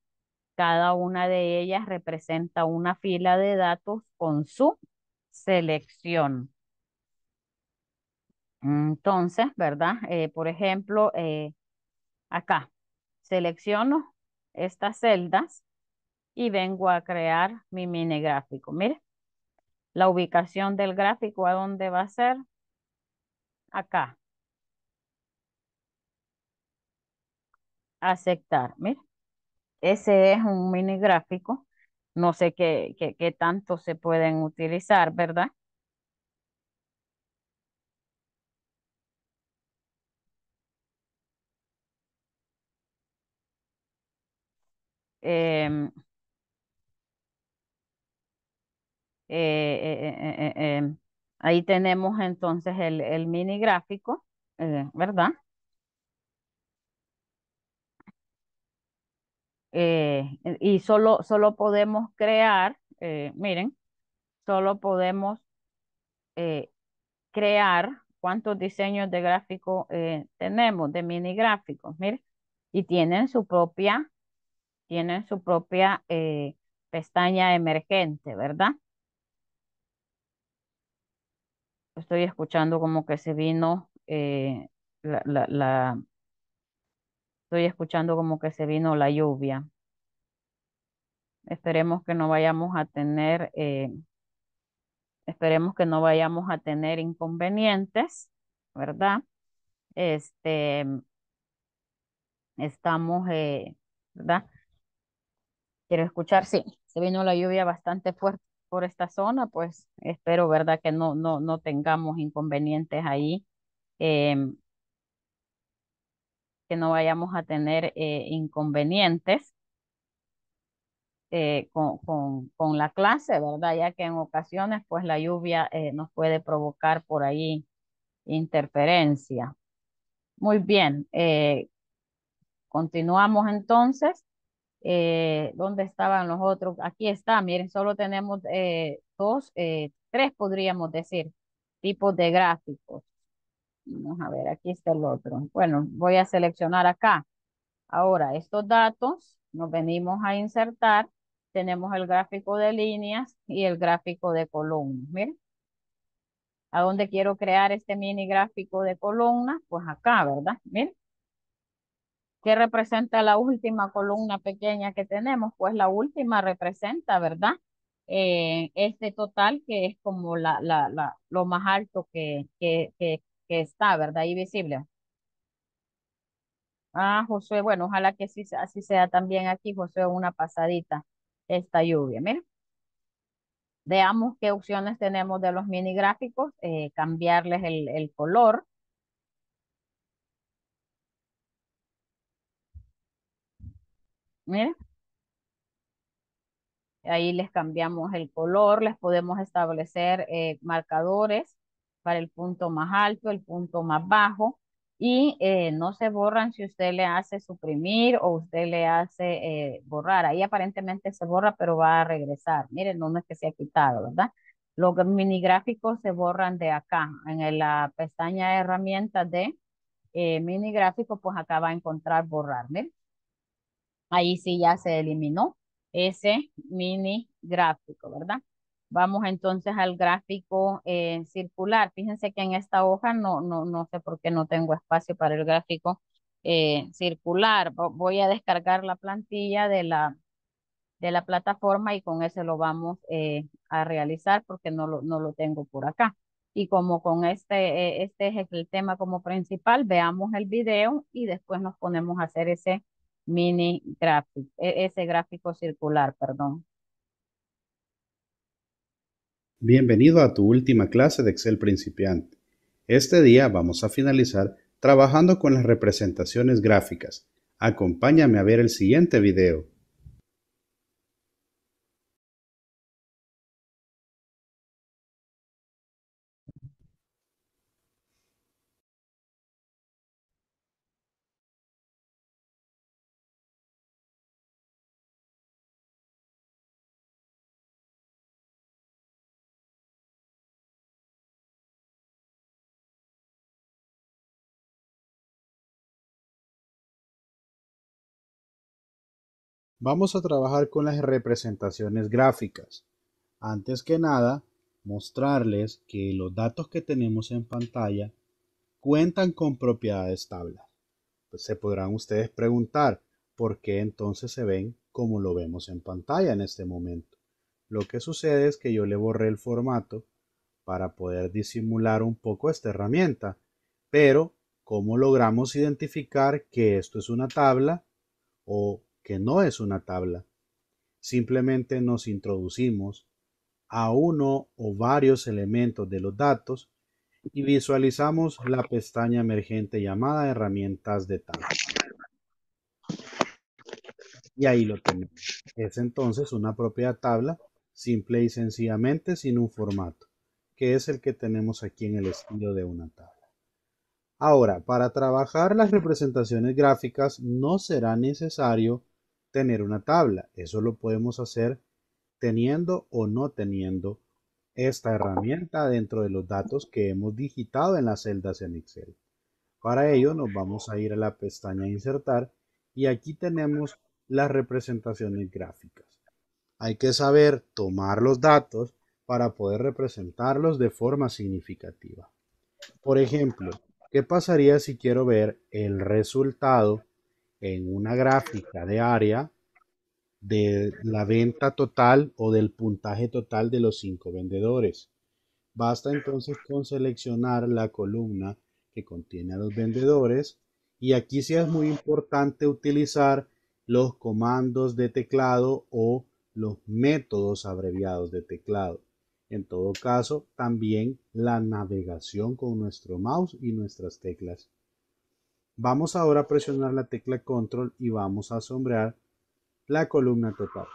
Cada una de ellas representa una fila de datos con su selección. Entonces, ¿verdad? Eh, por ejemplo, eh, acá selecciono estas celdas y vengo a crear mi mini gráfico la ubicación del gráfico a dónde va a ser. Acá. Aceptar. Mira, ese es un mini gráfico. No sé qué, qué, tanto se pueden utilizar, ¿verdad? Em, Eh, eh, eh, ahí tenemos entonces el, mini gráfico, ¿verdad? y solo, solo podemos crear, miren, solo podemos crear cuántos diseños de gráfico tenemos, de mini gráficos, miren, y tienen su propia, tienen su propia pestaña emergente, ¿verdad? estoy escuchando como que se vino eh, la, la, estoy escuchando como que se vino la lluvia. Esperemos que no vayamos a tener, eh, esperemos que no vayamos a tener inconvenientes, ¿verdad? Este, estamos, eh, ¿verdad? Quiero escuchar, sí, se vino la lluvia bastante fuerte por esta zona, pues espero, ¿verdad? Que no, no, no tengamos inconvenientes ahí, em, que no vayamos a tener eh, inconvenientes eh, con, con, con, la clase, ¿verdad? Ya que en ocasiones, pues la lluvia eh, nos puede provocar por ahí interferencia. Muy bien, continuamos entonces. Eh, ¿dónde estaban los otros? Aquí está, miren, solo tenemos eh, dos, eh, tres podríamos decir, tipos de gráficos. Vamos a ver, aquí está el otro. Bueno, voy a seleccionar acá. Ahora, estos datos nos venimos a insertar. Tenemos el gráfico de líneas y el gráfico de columnas. Miren, ¿a dónde quiero crear este mini gráfico de columnas? Pues acá, ¿verdad? Miren, ¿Qué representa la última columna pequeña que tenemos? Pues la última representa, ¿verdad? Eh, este total que es como la, la, la, lo más alto que, que, que, está, ¿verdad? Y visible. Ah, José, bueno, ojalá que así, así sea también aquí, José, una pasadita esta lluvia. Mira. Veamos qué opciones tenemos de los mini gráficos, eh, cambiarles el, el color. Miren. ahí les cambiamos el color, les podemos establecer eh, marcadores para el punto más alto, el punto más bajo y eh, no se borran si usted le hace suprimir o usted le hace eh, borrar. Ahí aparentemente se borra, pero va a regresar. Miren, no, es que se ha quitado, ¿verdad? Los mini se borran de acá, en la pestaña herramientas de minigráfico mini pues acá va a encontrar borrar. Miren, Ahí sí ya se eliminó ese mini gráfico, ¿verdad? Vamos entonces al gráfico eh, circular. Fíjense que en esta hoja no, no, no sé por qué no tengo espacio para el gráfico eh, circular. Voy a descargar la plantilla de la, de la plataforma y con eso lo vamos eh, a realizar porque no lo, no lo tengo por acá. Y como con este, este es el tema como principal, veamos el video y después nos ponemos a hacer ese mini gráfico, e, ese gráfico circular, perdón. Bienvenido a tu última clase de Excel principiante. Este día vamos a finalizar trabajando con las representaciones gráficas. Acompáñame a ver el siguiente video. Vamos a trabajar con las representaciones gráficas. Antes que nada, mostrarles que los datos que tenemos en pantalla cuentan con propiedades tabla. Pues, se podrán ustedes preguntar por qué entonces se ven como lo vemos en pantalla en este momento. Lo que sucede es que yo le borré el formato para poder disimular un poco esta herramienta. Pero, ¿cómo logramos identificar que esto es una tabla o que no es una tabla. Simplemente nos introducimos a uno o varios elementos de los datos y visualizamos la pestaña emergente llamada herramientas de tabla. Y ahí lo tenemos. Es entonces una propia tabla, simple y sencillamente sin un formato, que es el que tenemos aquí en el estilo de una tabla. Ahora, para trabajar las representaciones gráficas no será necesario tener una tabla. Eso lo podemos hacer teniendo o no teniendo esta herramienta dentro de los datos que hemos digitado en las celdas en Excel. Para ello nos vamos a ir a la pestaña Insertar y aquí tenemos las representaciones gráficas. Hay que saber tomar los datos para poder representarlos de forma significativa. Por ejemplo, ¿qué pasaría si quiero ver el resultado en una gráfica de área de la venta total o del puntaje total de los cinco vendedores. Basta entonces con seleccionar la columna que contiene a los vendedores y aquí sí es muy importante utilizar los comandos de teclado o los métodos abreviados de teclado. En todo caso, también la navegación con nuestro mouse y nuestras teclas Vamos ahora a presionar la tecla control y vamos a sombrear la columna total.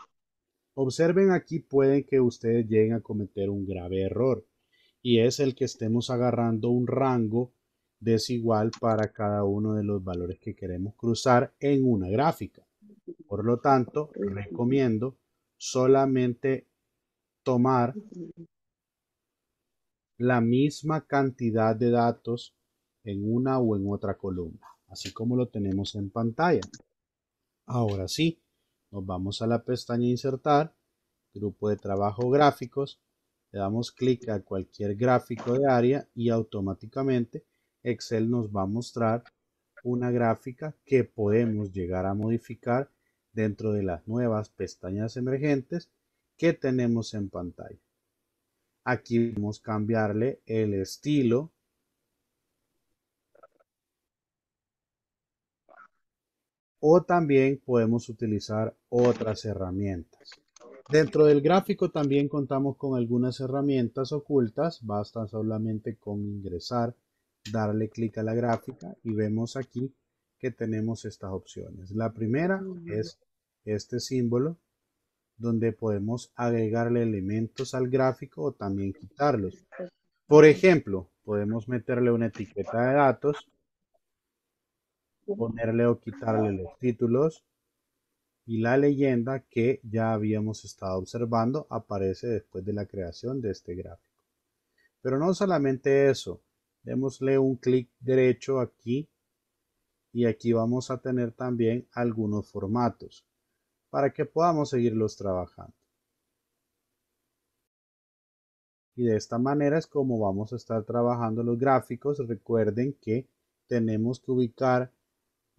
Observen aquí pueden que ustedes lleguen a cometer un grave error y es el que estemos agarrando un rango desigual para cada uno de los valores que queremos cruzar en una gráfica. Por lo tanto, recomiendo solamente tomar la misma cantidad de datos en una o en otra columna, así como lo tenemos en pantalla. Ahora sí, nos vamos a la pestaña Insertar, Grupo de Trabajo Gráficos, le damos clic a cualquier gráfico de área y automáticamente Excel nos va a mostrar una gráfica que podemos llegar a modificar dentro de las nuevas pestañas emergentes que tenemos en pantalla. Aquí podemos cambiarle el estilo o también podemos utilizar otras herramientas. Dentro del gráfico también contamos con algunas herramientas ocultas, basta solamente con ingresar, darle clic a la gráfica y vemos aquí que tenemos estas opciones. La primera es este símbolo donde podemos agregarle elementos al gráfico o también quitarlos. Por ejemplo, podemos meterle una etiqueta de datos ponerle o quitarle los títulos y la leyenda que ya habíamos estado observando aparece después de la creación de este gráfico. Pero no solamente eso, démosle un clic derecho aquí y aquí vamos a tener también algunos formatos para que podamos seguirlos trabajando. Y de esta manera es como vamos a estar trabajando los gráficos. Recuerden que tenemos que ubicar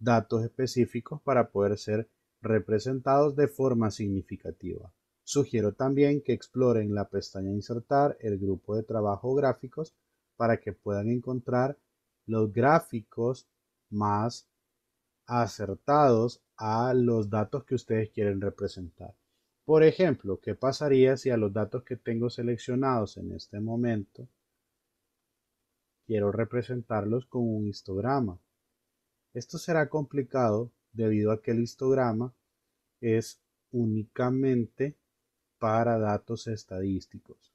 datos específicos para poder ser representados de forma significativa. Sugiero también que exploren la pestaña Insertar el grupo de trabajo gráficos para que puedan encontrar los gráficos más acertados a los datos que ustedes quieren representar. Por ejemplo, ¿qué pasaría si a los datos que tengo seleccionados en este momento quiero representarlos con un histograma? Esto será complicado debido a que el histograma es únicamente para datos estadísticos.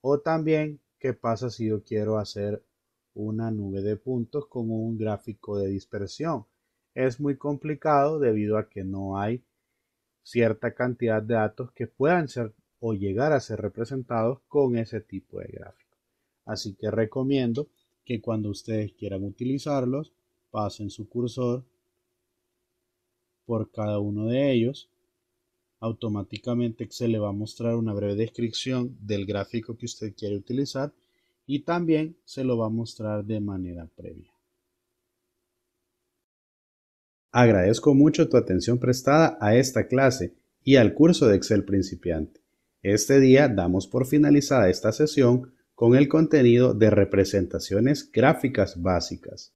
O también, ¿qué pasa si yo quiero hacer una nube de puntos con un gráfico de dispersión? Es muy complicado debido a que no hay cierta cantidad de datos que puedan ser o llegar a ser representados con ese tipo de gráfico. Así que recomiendo que cuando ustedes quieran utilizarlos, pasen su cursor por cada uno de ellos, automáticamente Excel le va a mostrar una breve descripción del gráfico que usted quiere utilizar y también se lo va a mostrar de manera previa. Agradezco mucho tu atención prestada a esta clase y al curso de Excel principiante. Este día damos por finalizada esta sesión con el contenido de representaciones gráficas básicas.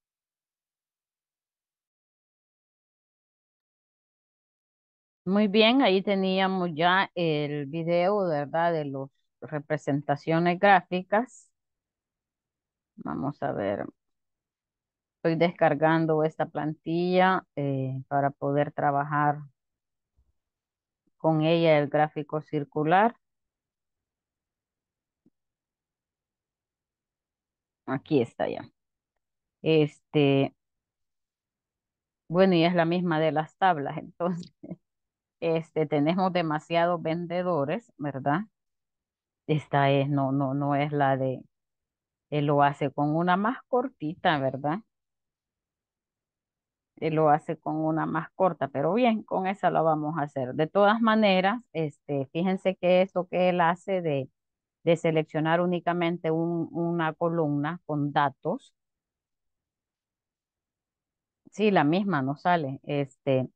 Muy bien, ahí teníamos ya el video, ¿verdad? De las representaciones gráficas. Vamos a ver. Estoy descargando esta plantilla eh, para poder trabajar con ella el gráfico circular. Aquí está ya. Este, bueno, y es la misma de las tablas, entonces. Este, tenemos demasiados vendedores, ¿verdad? Esta es, no, no, no es la de, él lo hace con una más cortita, ¿verdad? Él lo hace con una más corta, pero bien, con esa la vamos a hacer. De todas maneras, este, fíjense que esto que él hace de, de seleccionar únicamente un, una columna con datos. Sí, la misma no sale. Este,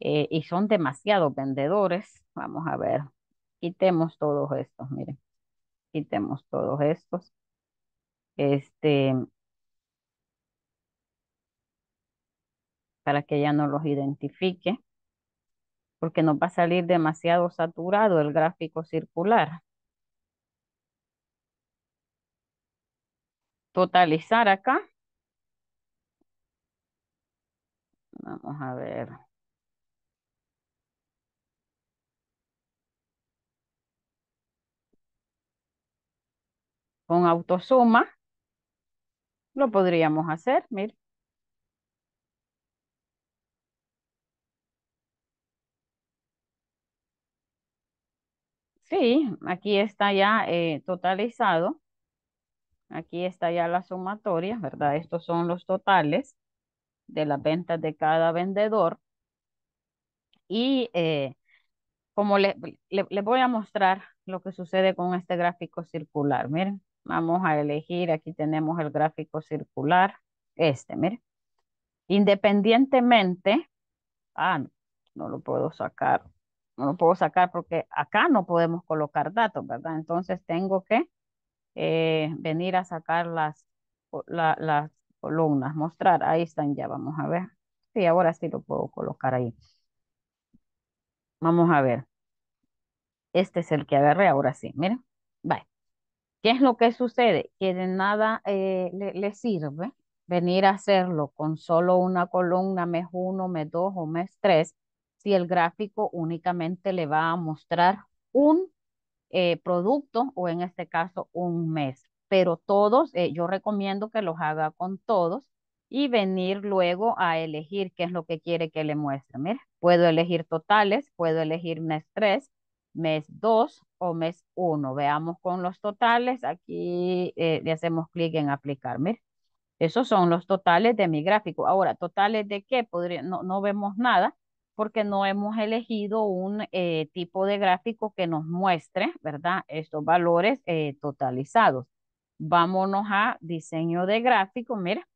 eh, y son demasiados vendedores. Vamos a ver, quitemos todos estos, miren, quitemos todos estos. Este, para que ya no los identifique, porque nos va a salir demasiado saturado el gráfico circular. Totalizar acá. Vamos a ver. con autosuma, lo podríamos hacer, miren, Sí, aquí está ya eh, totalizado. Aquí está ya la sumatoria, ¿verdad? Estos son los totales de las ventas de cada vendedor. Y eh, como le, le voy a mostrar lo que sucede con este gráfico circular, miren. Vamos a elegir, aquí tenemos el gráfico circular, este, mire. Independientemente, ah, no, no lo puedo sacar, no lo puedo sacar porque acá no podemos colocar datos, ¿verdad? Entonces tengo que eh, venir a sacar las, las columnas, mostrar, ahí están ya, vamos a ver. Sí, ahora sí lo puedo colocar ahí. Vamos a ver. Este es el que agarré, ahora sí, miren. ¿Qué es lo que sucede? Que de nada eh, le, sirve venir a hacerlo con solo una columna mes 1, mes 2 o mes 3 si el gráfico únicamente le va a mostrar un eh, producto o en este caso un mes. Pero todos, eh, yo recomiendo que los haga con todos y venir luego a elegir qué es lo que quiere que le muestre. Mira, puedo elegir totales, puedo elegir mes 3, mes 2 o mes 1. Veamos con los totales. Aquí eh, le hacemos clic en aplicar. esos son los totales de mi gráfico. Ahora, ¿totales de qué? no, vemos nada porque no hemos elegido un eh, tipo de gráfico que nos muestre, ¿verdad? Estos valores eh, totalizados. Vámonos a diseño de gráfico. Mira,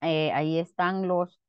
ahí están los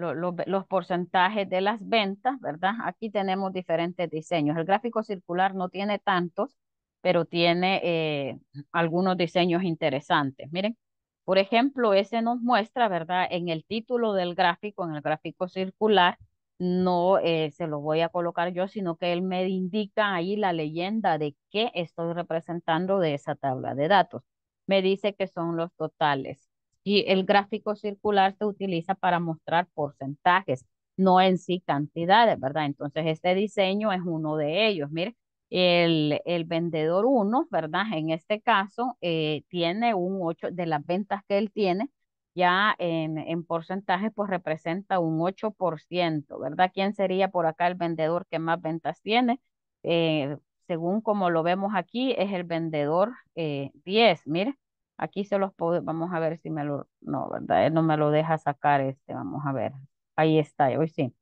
los porcentajes de las ventas, ¿verdad? Aquí tenemos diferentes diseños. El gráfico circular no tiene tantos, pero tiene eh, algunos diseños interesantes. Miren, por ejemplo, ese nos muestra, ¿verdad? En el título del gráfico, en el gráfico circular, no eh, se lo voy a colocar yo, sino que él me indica ahí la leyenda de qué estoy representando de esa tabla de datos. Me dice que son los totales y el gráfico circular se utiliza para mostrar porcentajes, no en sí cantidades, ¿verdad? Entonces, este diseño es uno de ellos. Mire, el, el vendedor 1, ¿verdad? En este caso, eh, tiene un 8, de las ventas que él tiene, ya en, en porcentaje, pues representa un 8%, ¿verdad? ¿Quién sería por acá el vendedor que más ventas tiene? Eh, según como lo vemos aquí, es el vendedor 10, eh, mire, Aquí se los puedo, vamos a ver si me lo, no, ¿verdad? no me lo deja sacar este, vamos a ver. Ahí está, hoy sí.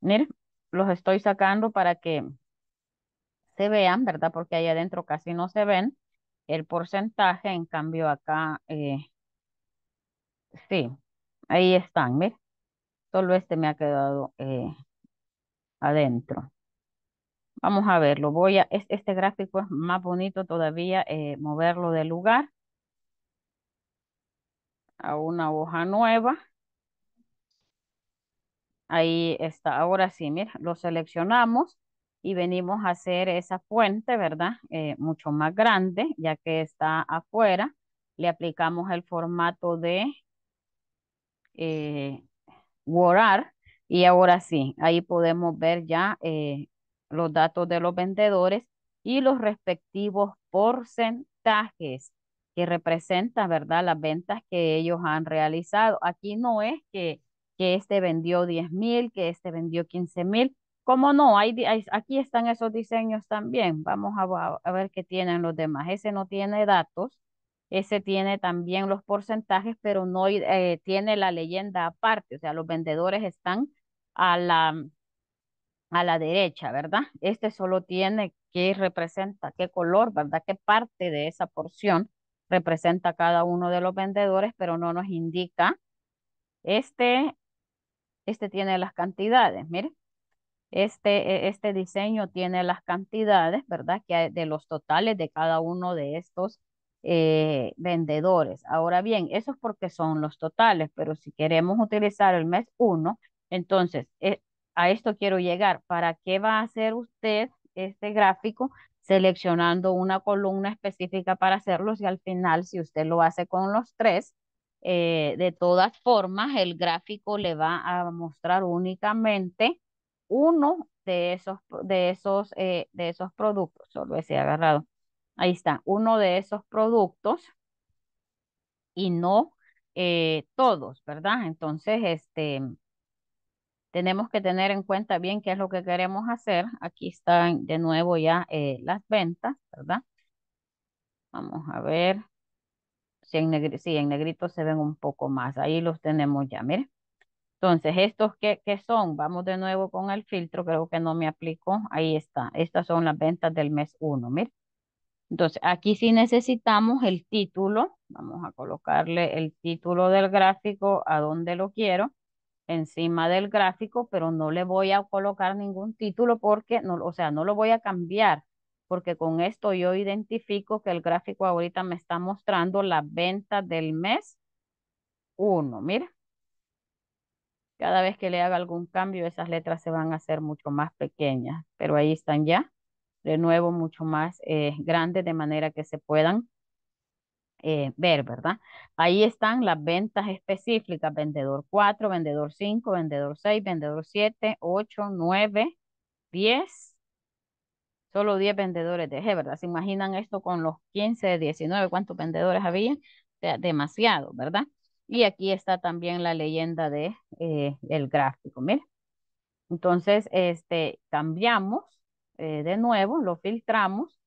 Miren, los estoy sacando para que se vean, ¿verdad? Porque ahí adentro casi no se ven. El porcentaje, en cambio, acá, eh, sí, ahí están, ¿ves? Solo este me ha quedado eh, adentro. Vamos a verlo. Voy a, este gráfico es más bonito todavía eh, moverlo de lugar a una hoja nueva. Ahí está, ahora sí, mira, lo seleccionamos y venimos a hacer esa fuente, ¿verdad? Eh, mucho más grande, ya que está afuera. Le aplicamos el formato de eh, y ahora sí, ahí podemos ver ya eh, los datos de los vendedores y los respectivos porcentajes que representa, ¿verdad? Las ventas que ellos han realizado. Aquí no es que, que este vendió 10 mil, que este vendió 15 mil. ¿Cómo no? Hay, aquí están esos diseños también. Vamos a, ver qué tienen los demás. Ese no tiene datos. Ese tiene también los porcentajes, pero no eh, tiene la leyenda aparte. O sea, los vendedores están a la, a la derecha, ¿verdad? Este solo tiene qué representa, qué color, ¿verdad? Qué parte de esa porción representa cada uno de los vendedores, pero no nos indica. Este, este tiene las cantidades, mire. Este, e, este diseño tiene las cantidades, ¿verdad? Que hay de los totales de cada uno de estos eh, vendedores. Ahora bien, eso es porque son los totales, pero si queremos utilizar el mes 1, entonces eh, a esto quiero llegar. ¿Para qué va a hacer usted este gráfico seleccionando una columna específica para hacerlos y al final, si usted lo hace con los tres, eh, de todas formas, el gráfico le va a mostrar únicamente uno de esos, de esos, eh, de esos productos. Solo agarrado. Ahí está, uno de esos productos y no eh, todos, ¿verdad? Entonces, este, tenemos que tener en cuenta bien qué es lo que queremos hacer. Aquí están de nuevo ya eh, las ventas, ¿verdad? Vamos a ver. Si en, sí, en negrito se ven un poco más. Ahí los tenemos ya, miren. Entonces, ¿estos qué, qué son? Vamos de nuevo con el filtro. Creo que no me aplicó. Ahí está. Estas son las ventas del mes 1, miren. Entonces, aquí sí necesitamos el título. Vamos a colocarle el título del gráfico a donde lo quiero encima del gráfico, pero no le voy a colocar ningún título porque, no, o sea, no lo voy a cambiar, porque con esto yo identifico que el gráfico ahorita me está mostrando la venta del mes 1, mira. Cada vez que le haga algún cambio, esas letras se van a hacer mucho más pequeñas, pero ahí están ya, de nuevo, mucho más eh, grandes, de manera que se puedan eh, ver, ¿verdad? Ahí están las ventas específicas, vendedor 4, vendedor 5, vendedor 6, vendedor 7, 8, 9, 10. Solo 10 vendedores de G, ¿verdad? ¿Se imaginan esto con los 15, 19? ¿Cuántos vendedores había? demasiado, ¿verdad? Y aquí está también la leyenda de eh, gráfico, miren. Entonces, este, cambiamos eh, de nuevo, lo filtramos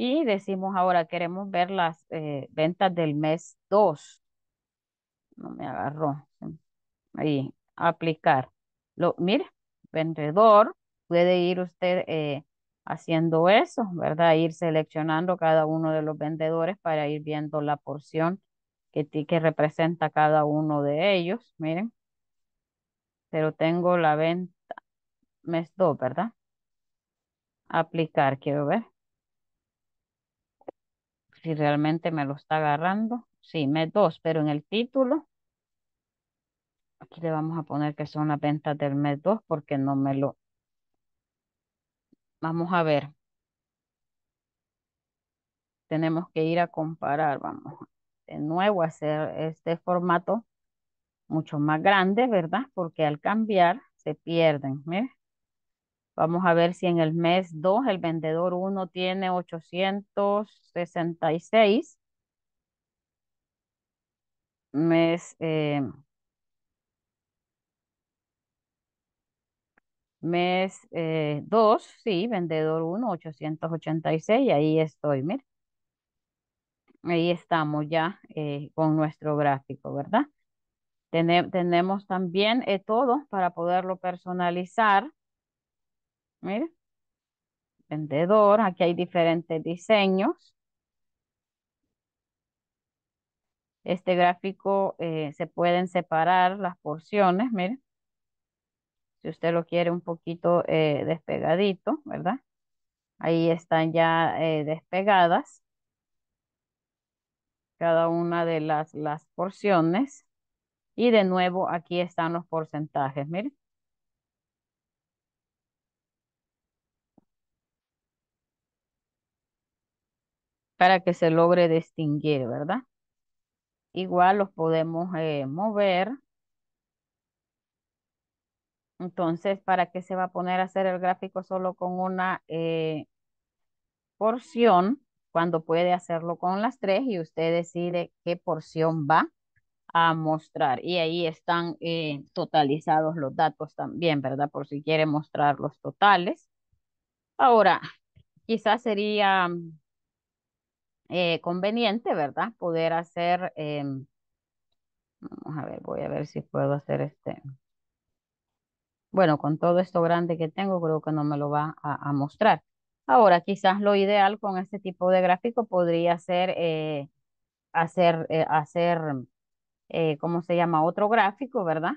y decimos ahora, queremos ver las eh, ventas del mes 2. No me agarró. Ahí, aplicar. Lo, mire, vendedor, puede ir usted eh, haciendo eso, ¿verdad? Ir seleccionando cada uno de los vendedores para ir viendo la porción que, que representa cada uno de ellos. Miren, pero tengo la venta mes 2, ¿verdad? Aplicar, quiero ver si realmente me lo está agarrando. Sí, mes 2, pero en el título, aquí le vamos a poner que son las ventas del mes 2 porque no me lo... Vamos a ver. Tenemos que ir a comparar, vamos de nuevo a hacer este formato mucho más grande, ¿verdad? Porque al cambiar se pierden, Vamos a ver si en el mes 2 el vendedor 1 tiene 866. Mes, eh, mes 2, eh, sí, vendedor 1, 886, y ahí estoy, mire. Ahí estamos ya eh, con nuestro gráfico, ¿verdad? tenemos también eh, todo para poderlo personalizar. Mira. Vendedor. Aquí hay diferentes diseños. Este gráfico eh, se pueden separar las porciones, mire. Si usted lo quiere un poquito eh, despegadito, ¿verdad? Ahí están ya eh, despegadas cada una de las, las porciones. Y de nuevo aquí están los porcentajes, miren. para que se logre distinguir, ¿verdad? Igual los podemos eh, mover. Entonces, ¿para qué se va a poner a hacer el gráfico solo con una eh, porción cuando puede hacerlo con las tres y usted decide qué porción va a mostrar? Y ahí están eh, totalizados los datos también, ¿verdad? Por si quiere mostrar los totales. Ahora, quizás sería eh, conveniente, ¿verdad? Poder hacer, em, vamos a ver, voy a ver si puedo hacer este. Bueno, con todo esto grande que tengo, creo que no me lo va a, mostrar. Ahora, quizás lo ideal con este tipo de gráfico podría ser eh, hacer, eh, hacer ¿cómo se llama? Otro gráfico, ¿verdad?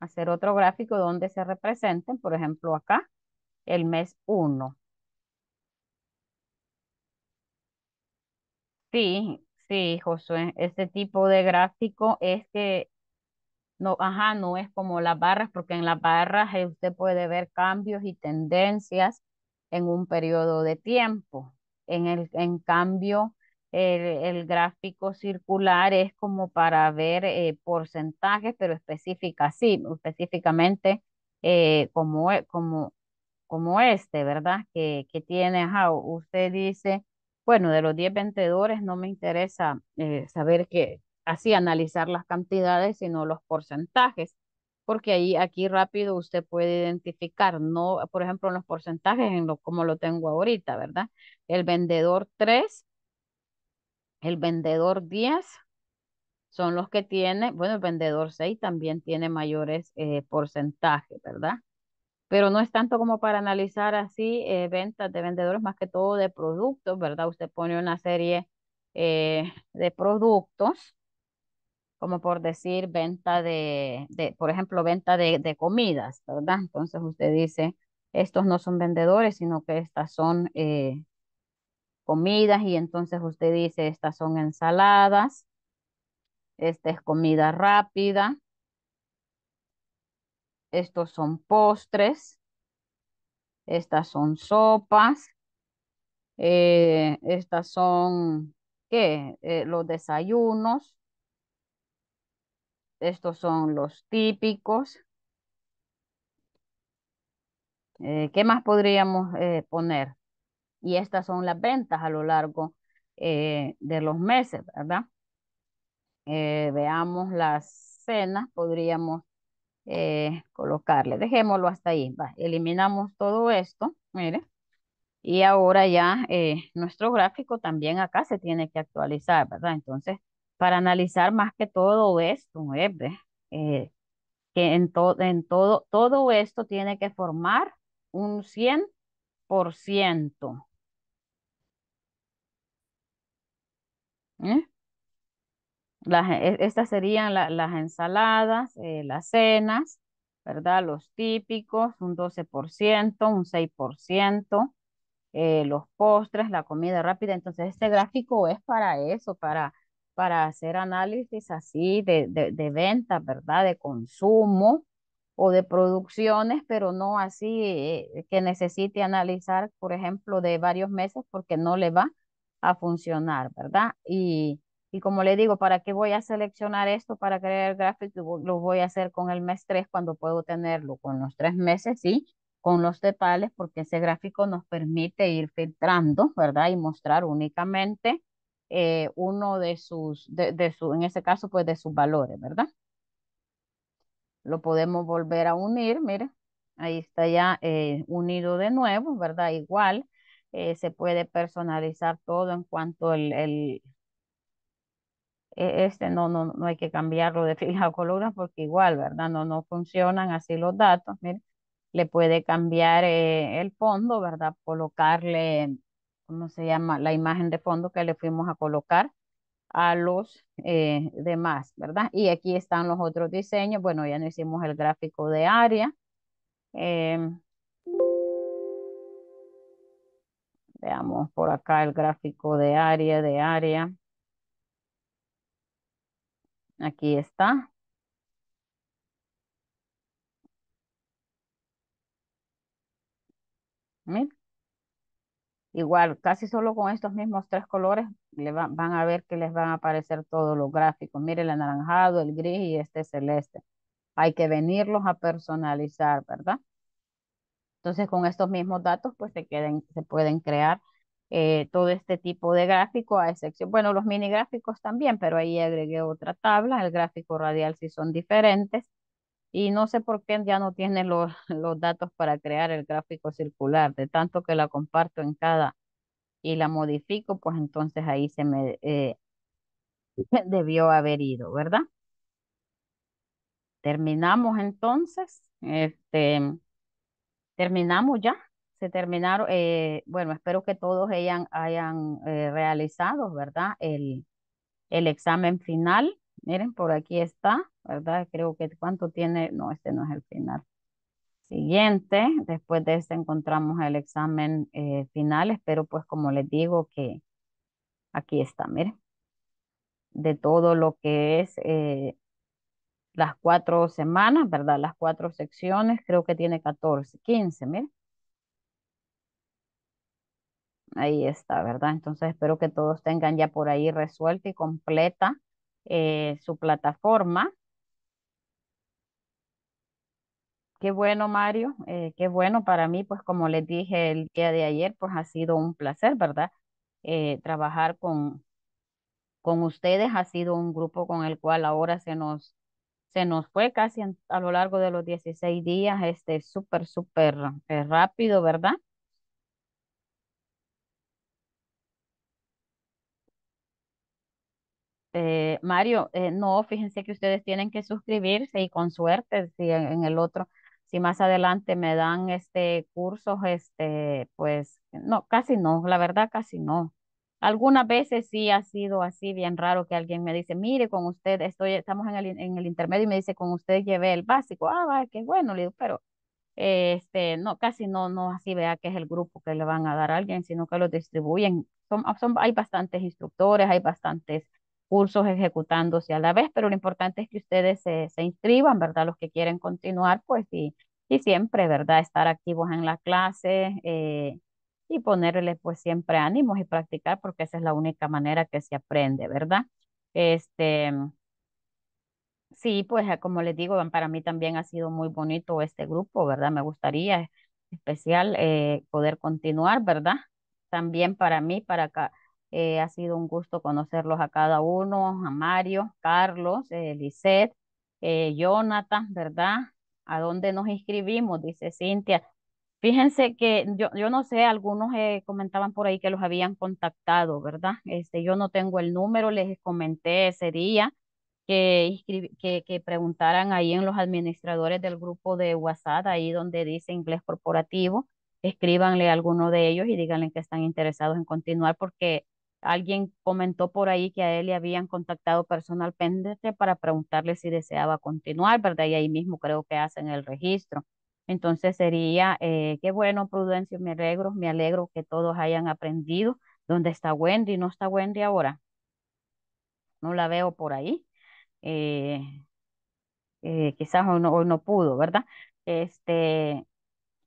Hacer otro gráfico donde se representen, por ejemplo, acá, el mes 1, Sí, sí, Josué, este tipo de gráfico es que no, ajá, no es como las barras, porque en las barras eh, usted puede ver cambios y tendencias en un periodo de tiempo. En el, en cambio, el, gráfico circular es como para ver eh, porcentajes, pero específicas, sí, específicamente eh, como, como, como este, ¿verdad? Que, que tiene, ajá, usted dice bueno, de los 10 vendedores no me interesa eh, saber que, así analizar las cantidades, sino los porcentajes, porque ahí aquí rápido usted puede identificar, no, por ejemplo, los porcentajes, en lo, como lo tengo ahorita, ¿verdad? El vendedor 3, el vendedor 10, son los que tiene, bueno, el vendedor 6 también tiene mayores eh, porcentajes, ¿verdad? pero no es tanto como para analizar así eh, ventas de vendedores, más que todo de productos, ¿verdad? Usted pone una serie eh, de productos, como por decir venta de, por ejemplo, venta de, comidas, ¿verdad? Entonces usted dice, estos no son vendedores, sino que estas son eh, comidas y entonces usted dice, estas son ensaladas, esta es comida rápida, estos son postres. Estas son sopas. Eh, estas son, ¿qué? Eh, los desayunos. Estos son los típicos. Eh, ¿Qué más podríamos poner? Y estas son las ventas a lo largo de los meses, ¿verdad? veamos las cenas. Podríamos eh, colocarle. Dejémoslo hasta ahí. Va, eliminamos todo esto, mire. Y ahora ya eh, nuestro gráfico también acá se tiene que actualizar, ¿verdad? Entonces, para analizar más que todo esto, eh, que en, en todo, todo esto tiene que formar un 100%. E, estas serían las ensaladas, eh, las cenas, ¿verdad? Los típicos, un 12%, un 6%, eh, los postres, la comida rápida. Entonces, este gráfico es para eso, para, para hacer análisis así de, de, ventas, ¿verdad? De consumo o de producciones, pero no así eh, que necesite analizar, por ejemplo, de varios meses porque no le va a funcionar, ¿verdad? Y y como le digo, ¿para qué voy a seleccionar esto para crear gráfico? Lo voy a hacer con el mes 3 cuando puedo tenerlo, con los tres meses, sí, con los detalles porque ese gráfico nos permite ir filtrando, ¿verdad? Y mostrar únicamente eh, uno de sus, de, su, en ese caso, pues de sus valores, ¿verdad? Lo podemos volver a unir, mire, ahí está ya eh, unido de nuevo, ¿verdad? Igual. Eh, se puede personalizar todo en cuanto el, el, e-, este no, no, no hay que cambiarlo de fila a columna ah, porque igual, ¿verdad? No, no funcionan así los datos. le puede cambiar eh, el fondo, ¿verdad? Colocarle, ¿cómo se llama? La imagen de fondo que le fuimos a colocar a los eh, demás, ¿verdad? Y aquí están los otros diseños. Bueno, ya no hicimos el gráfico de área. Em, veamos por acá el gráfico de área, de área. Aquí está. Igual, casi solo con estos mismos tres colores van a ver que les van a aparecer todos los gráficos. Mire el anaranjado, el gris y este celeste. Hay que venirlos a personalizar, ¿verdad? Entonces, con estos mismos datos, pues se, queden, se pueden crear eh, todo este tipo de gráfico, a excepción, bueno, los mini gráficos también, pero ahí agregué otra tabla, el gráfico radial si son diferentes, y no sé por qué ya no tiene los, los datos para crear el gráfico circular, de tanto que la comparto en cada y la modifico, pues entonces ahí se me eh, debió haber ido, ¿verdad? Terminamos entonces, este, terminamos ya se terminaron, eh, bueno, espero que todos hayan, hayan eh, realizado, ¿verdad? El, el examen final. Miren, por aquí está, ¿verdad? Creo que cuánto tiene, no, este no es el final. Siguiente, después de este encontramos el examen eh, final. Espero pues como les digo que aquí está, miren. De todo lo que es las cuatro semanas, ¿verdad? Las cuatro secciones, creo que tiene 14, 15, miren Ahí está, ¿verdad? Entonces espero que todos tengan ya por ahí resuelta y completa eh, su plataforma. Qué bueno, Mario, eh, qué bueno para mí, pues como les dije el día de ayer, pues ha sido un placer, ¿verdad? Eh, trabajar con, con ustedes, ha sido un grupo con el cual ahora se nos, se nos fue casi a lo largo de los 16 días, este, súper, súper rápido, ¿verdad? Eh, Mario, eh, no, fíjense que ustedes tienen que suscribirse y con suerte, si en, el otro, si más adelante me dan este cursos, este, pues no, casi no, la verdad casi no. Algunas veces sí ha sido así, bien raro que alguien me dice, mire, con usted, estoy, estamos en el, en el intermedio y me dice, con usted llevé el básico. Ah, va, qué bueno, le pero este, no, casi no, no así vea que es el grupo que le van a dar a alguien, sino que lo distribuyen. Son, ah, son, hay bastantes instructores, hay bastantes cursos ejecutándose a la vez, pero lo importante es que ustedes se, inscriban, ¿verdad? Los que quieren continuar, pues, y, y siempre, ¿verdad? Estar activos en la clase eh, y ponerle, pues, siempre ánimos y practicar, porque esa es la única manera que se aprende, ¿verdad? Este, sí, pues, ah, como les digo, para mí también ha sido muy bonito este grupo, ¿verdad? Me gustaría especial eh, poder continuar, ¿verdad? También para mí, para acá eh, ha sido un gusto conocerlos a cada uno, a Mario, Carlos, eh, Lisette, eh, Jonathan, ¿verdad? ¿A dónde nos inscribimos? Dice Cintia. Fíjense que yo, no sé, algunos eh, comentaban por ahí que los habían contactado, ¿verdad? Este, yo no tengo el número, les comenté ese día que, que, que preguntaran ahí en los administradores del grupo de WhatsApp, ahí donde dice inglés corporativo, escríbanle a alguno de ellos y díganle que están interesados en continuar porque Alguien comentó por ahí que a él le habían contactado personalmente para preguntarle si deseaba continuar, ¿verdad? Y ahí mismo creo que hacen el registro. Entonces sería, eh, qué bueno, Prudencio, me alegro, me alegro que todos hayan aprendido. ¿Dónde está Wendy? ¿No está Wendy ahora? No la veo por ahí. Eh, eh, quizás hoy no, pudo, ¿verdad? Este,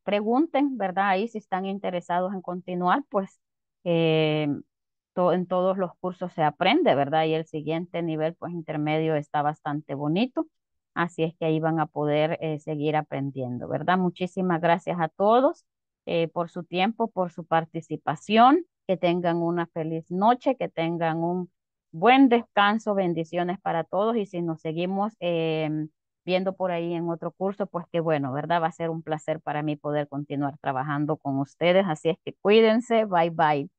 pregunten, ¿verdad? Ahí si están interesados en continuar, pues en todos los cursos se aprende, ¿verdad? Y el siguiente nivel, pues intermedio, está bastante bonito. Así es que ahí van a poder eh, seguir aprendiendo, ¿verdad? Muchísimas gracias a todos eh, por su tiempo, por su participación. Que tengan una feliz noche, que tengan un buen descanso, bendiciones para todos y si nos seguimos em, viendo por ahí en otro curso, pues que bueno, ¿verdad? Va a ser un placer para mí poder continuar trabajando con ustedes. Así es que cuídense, bye bye.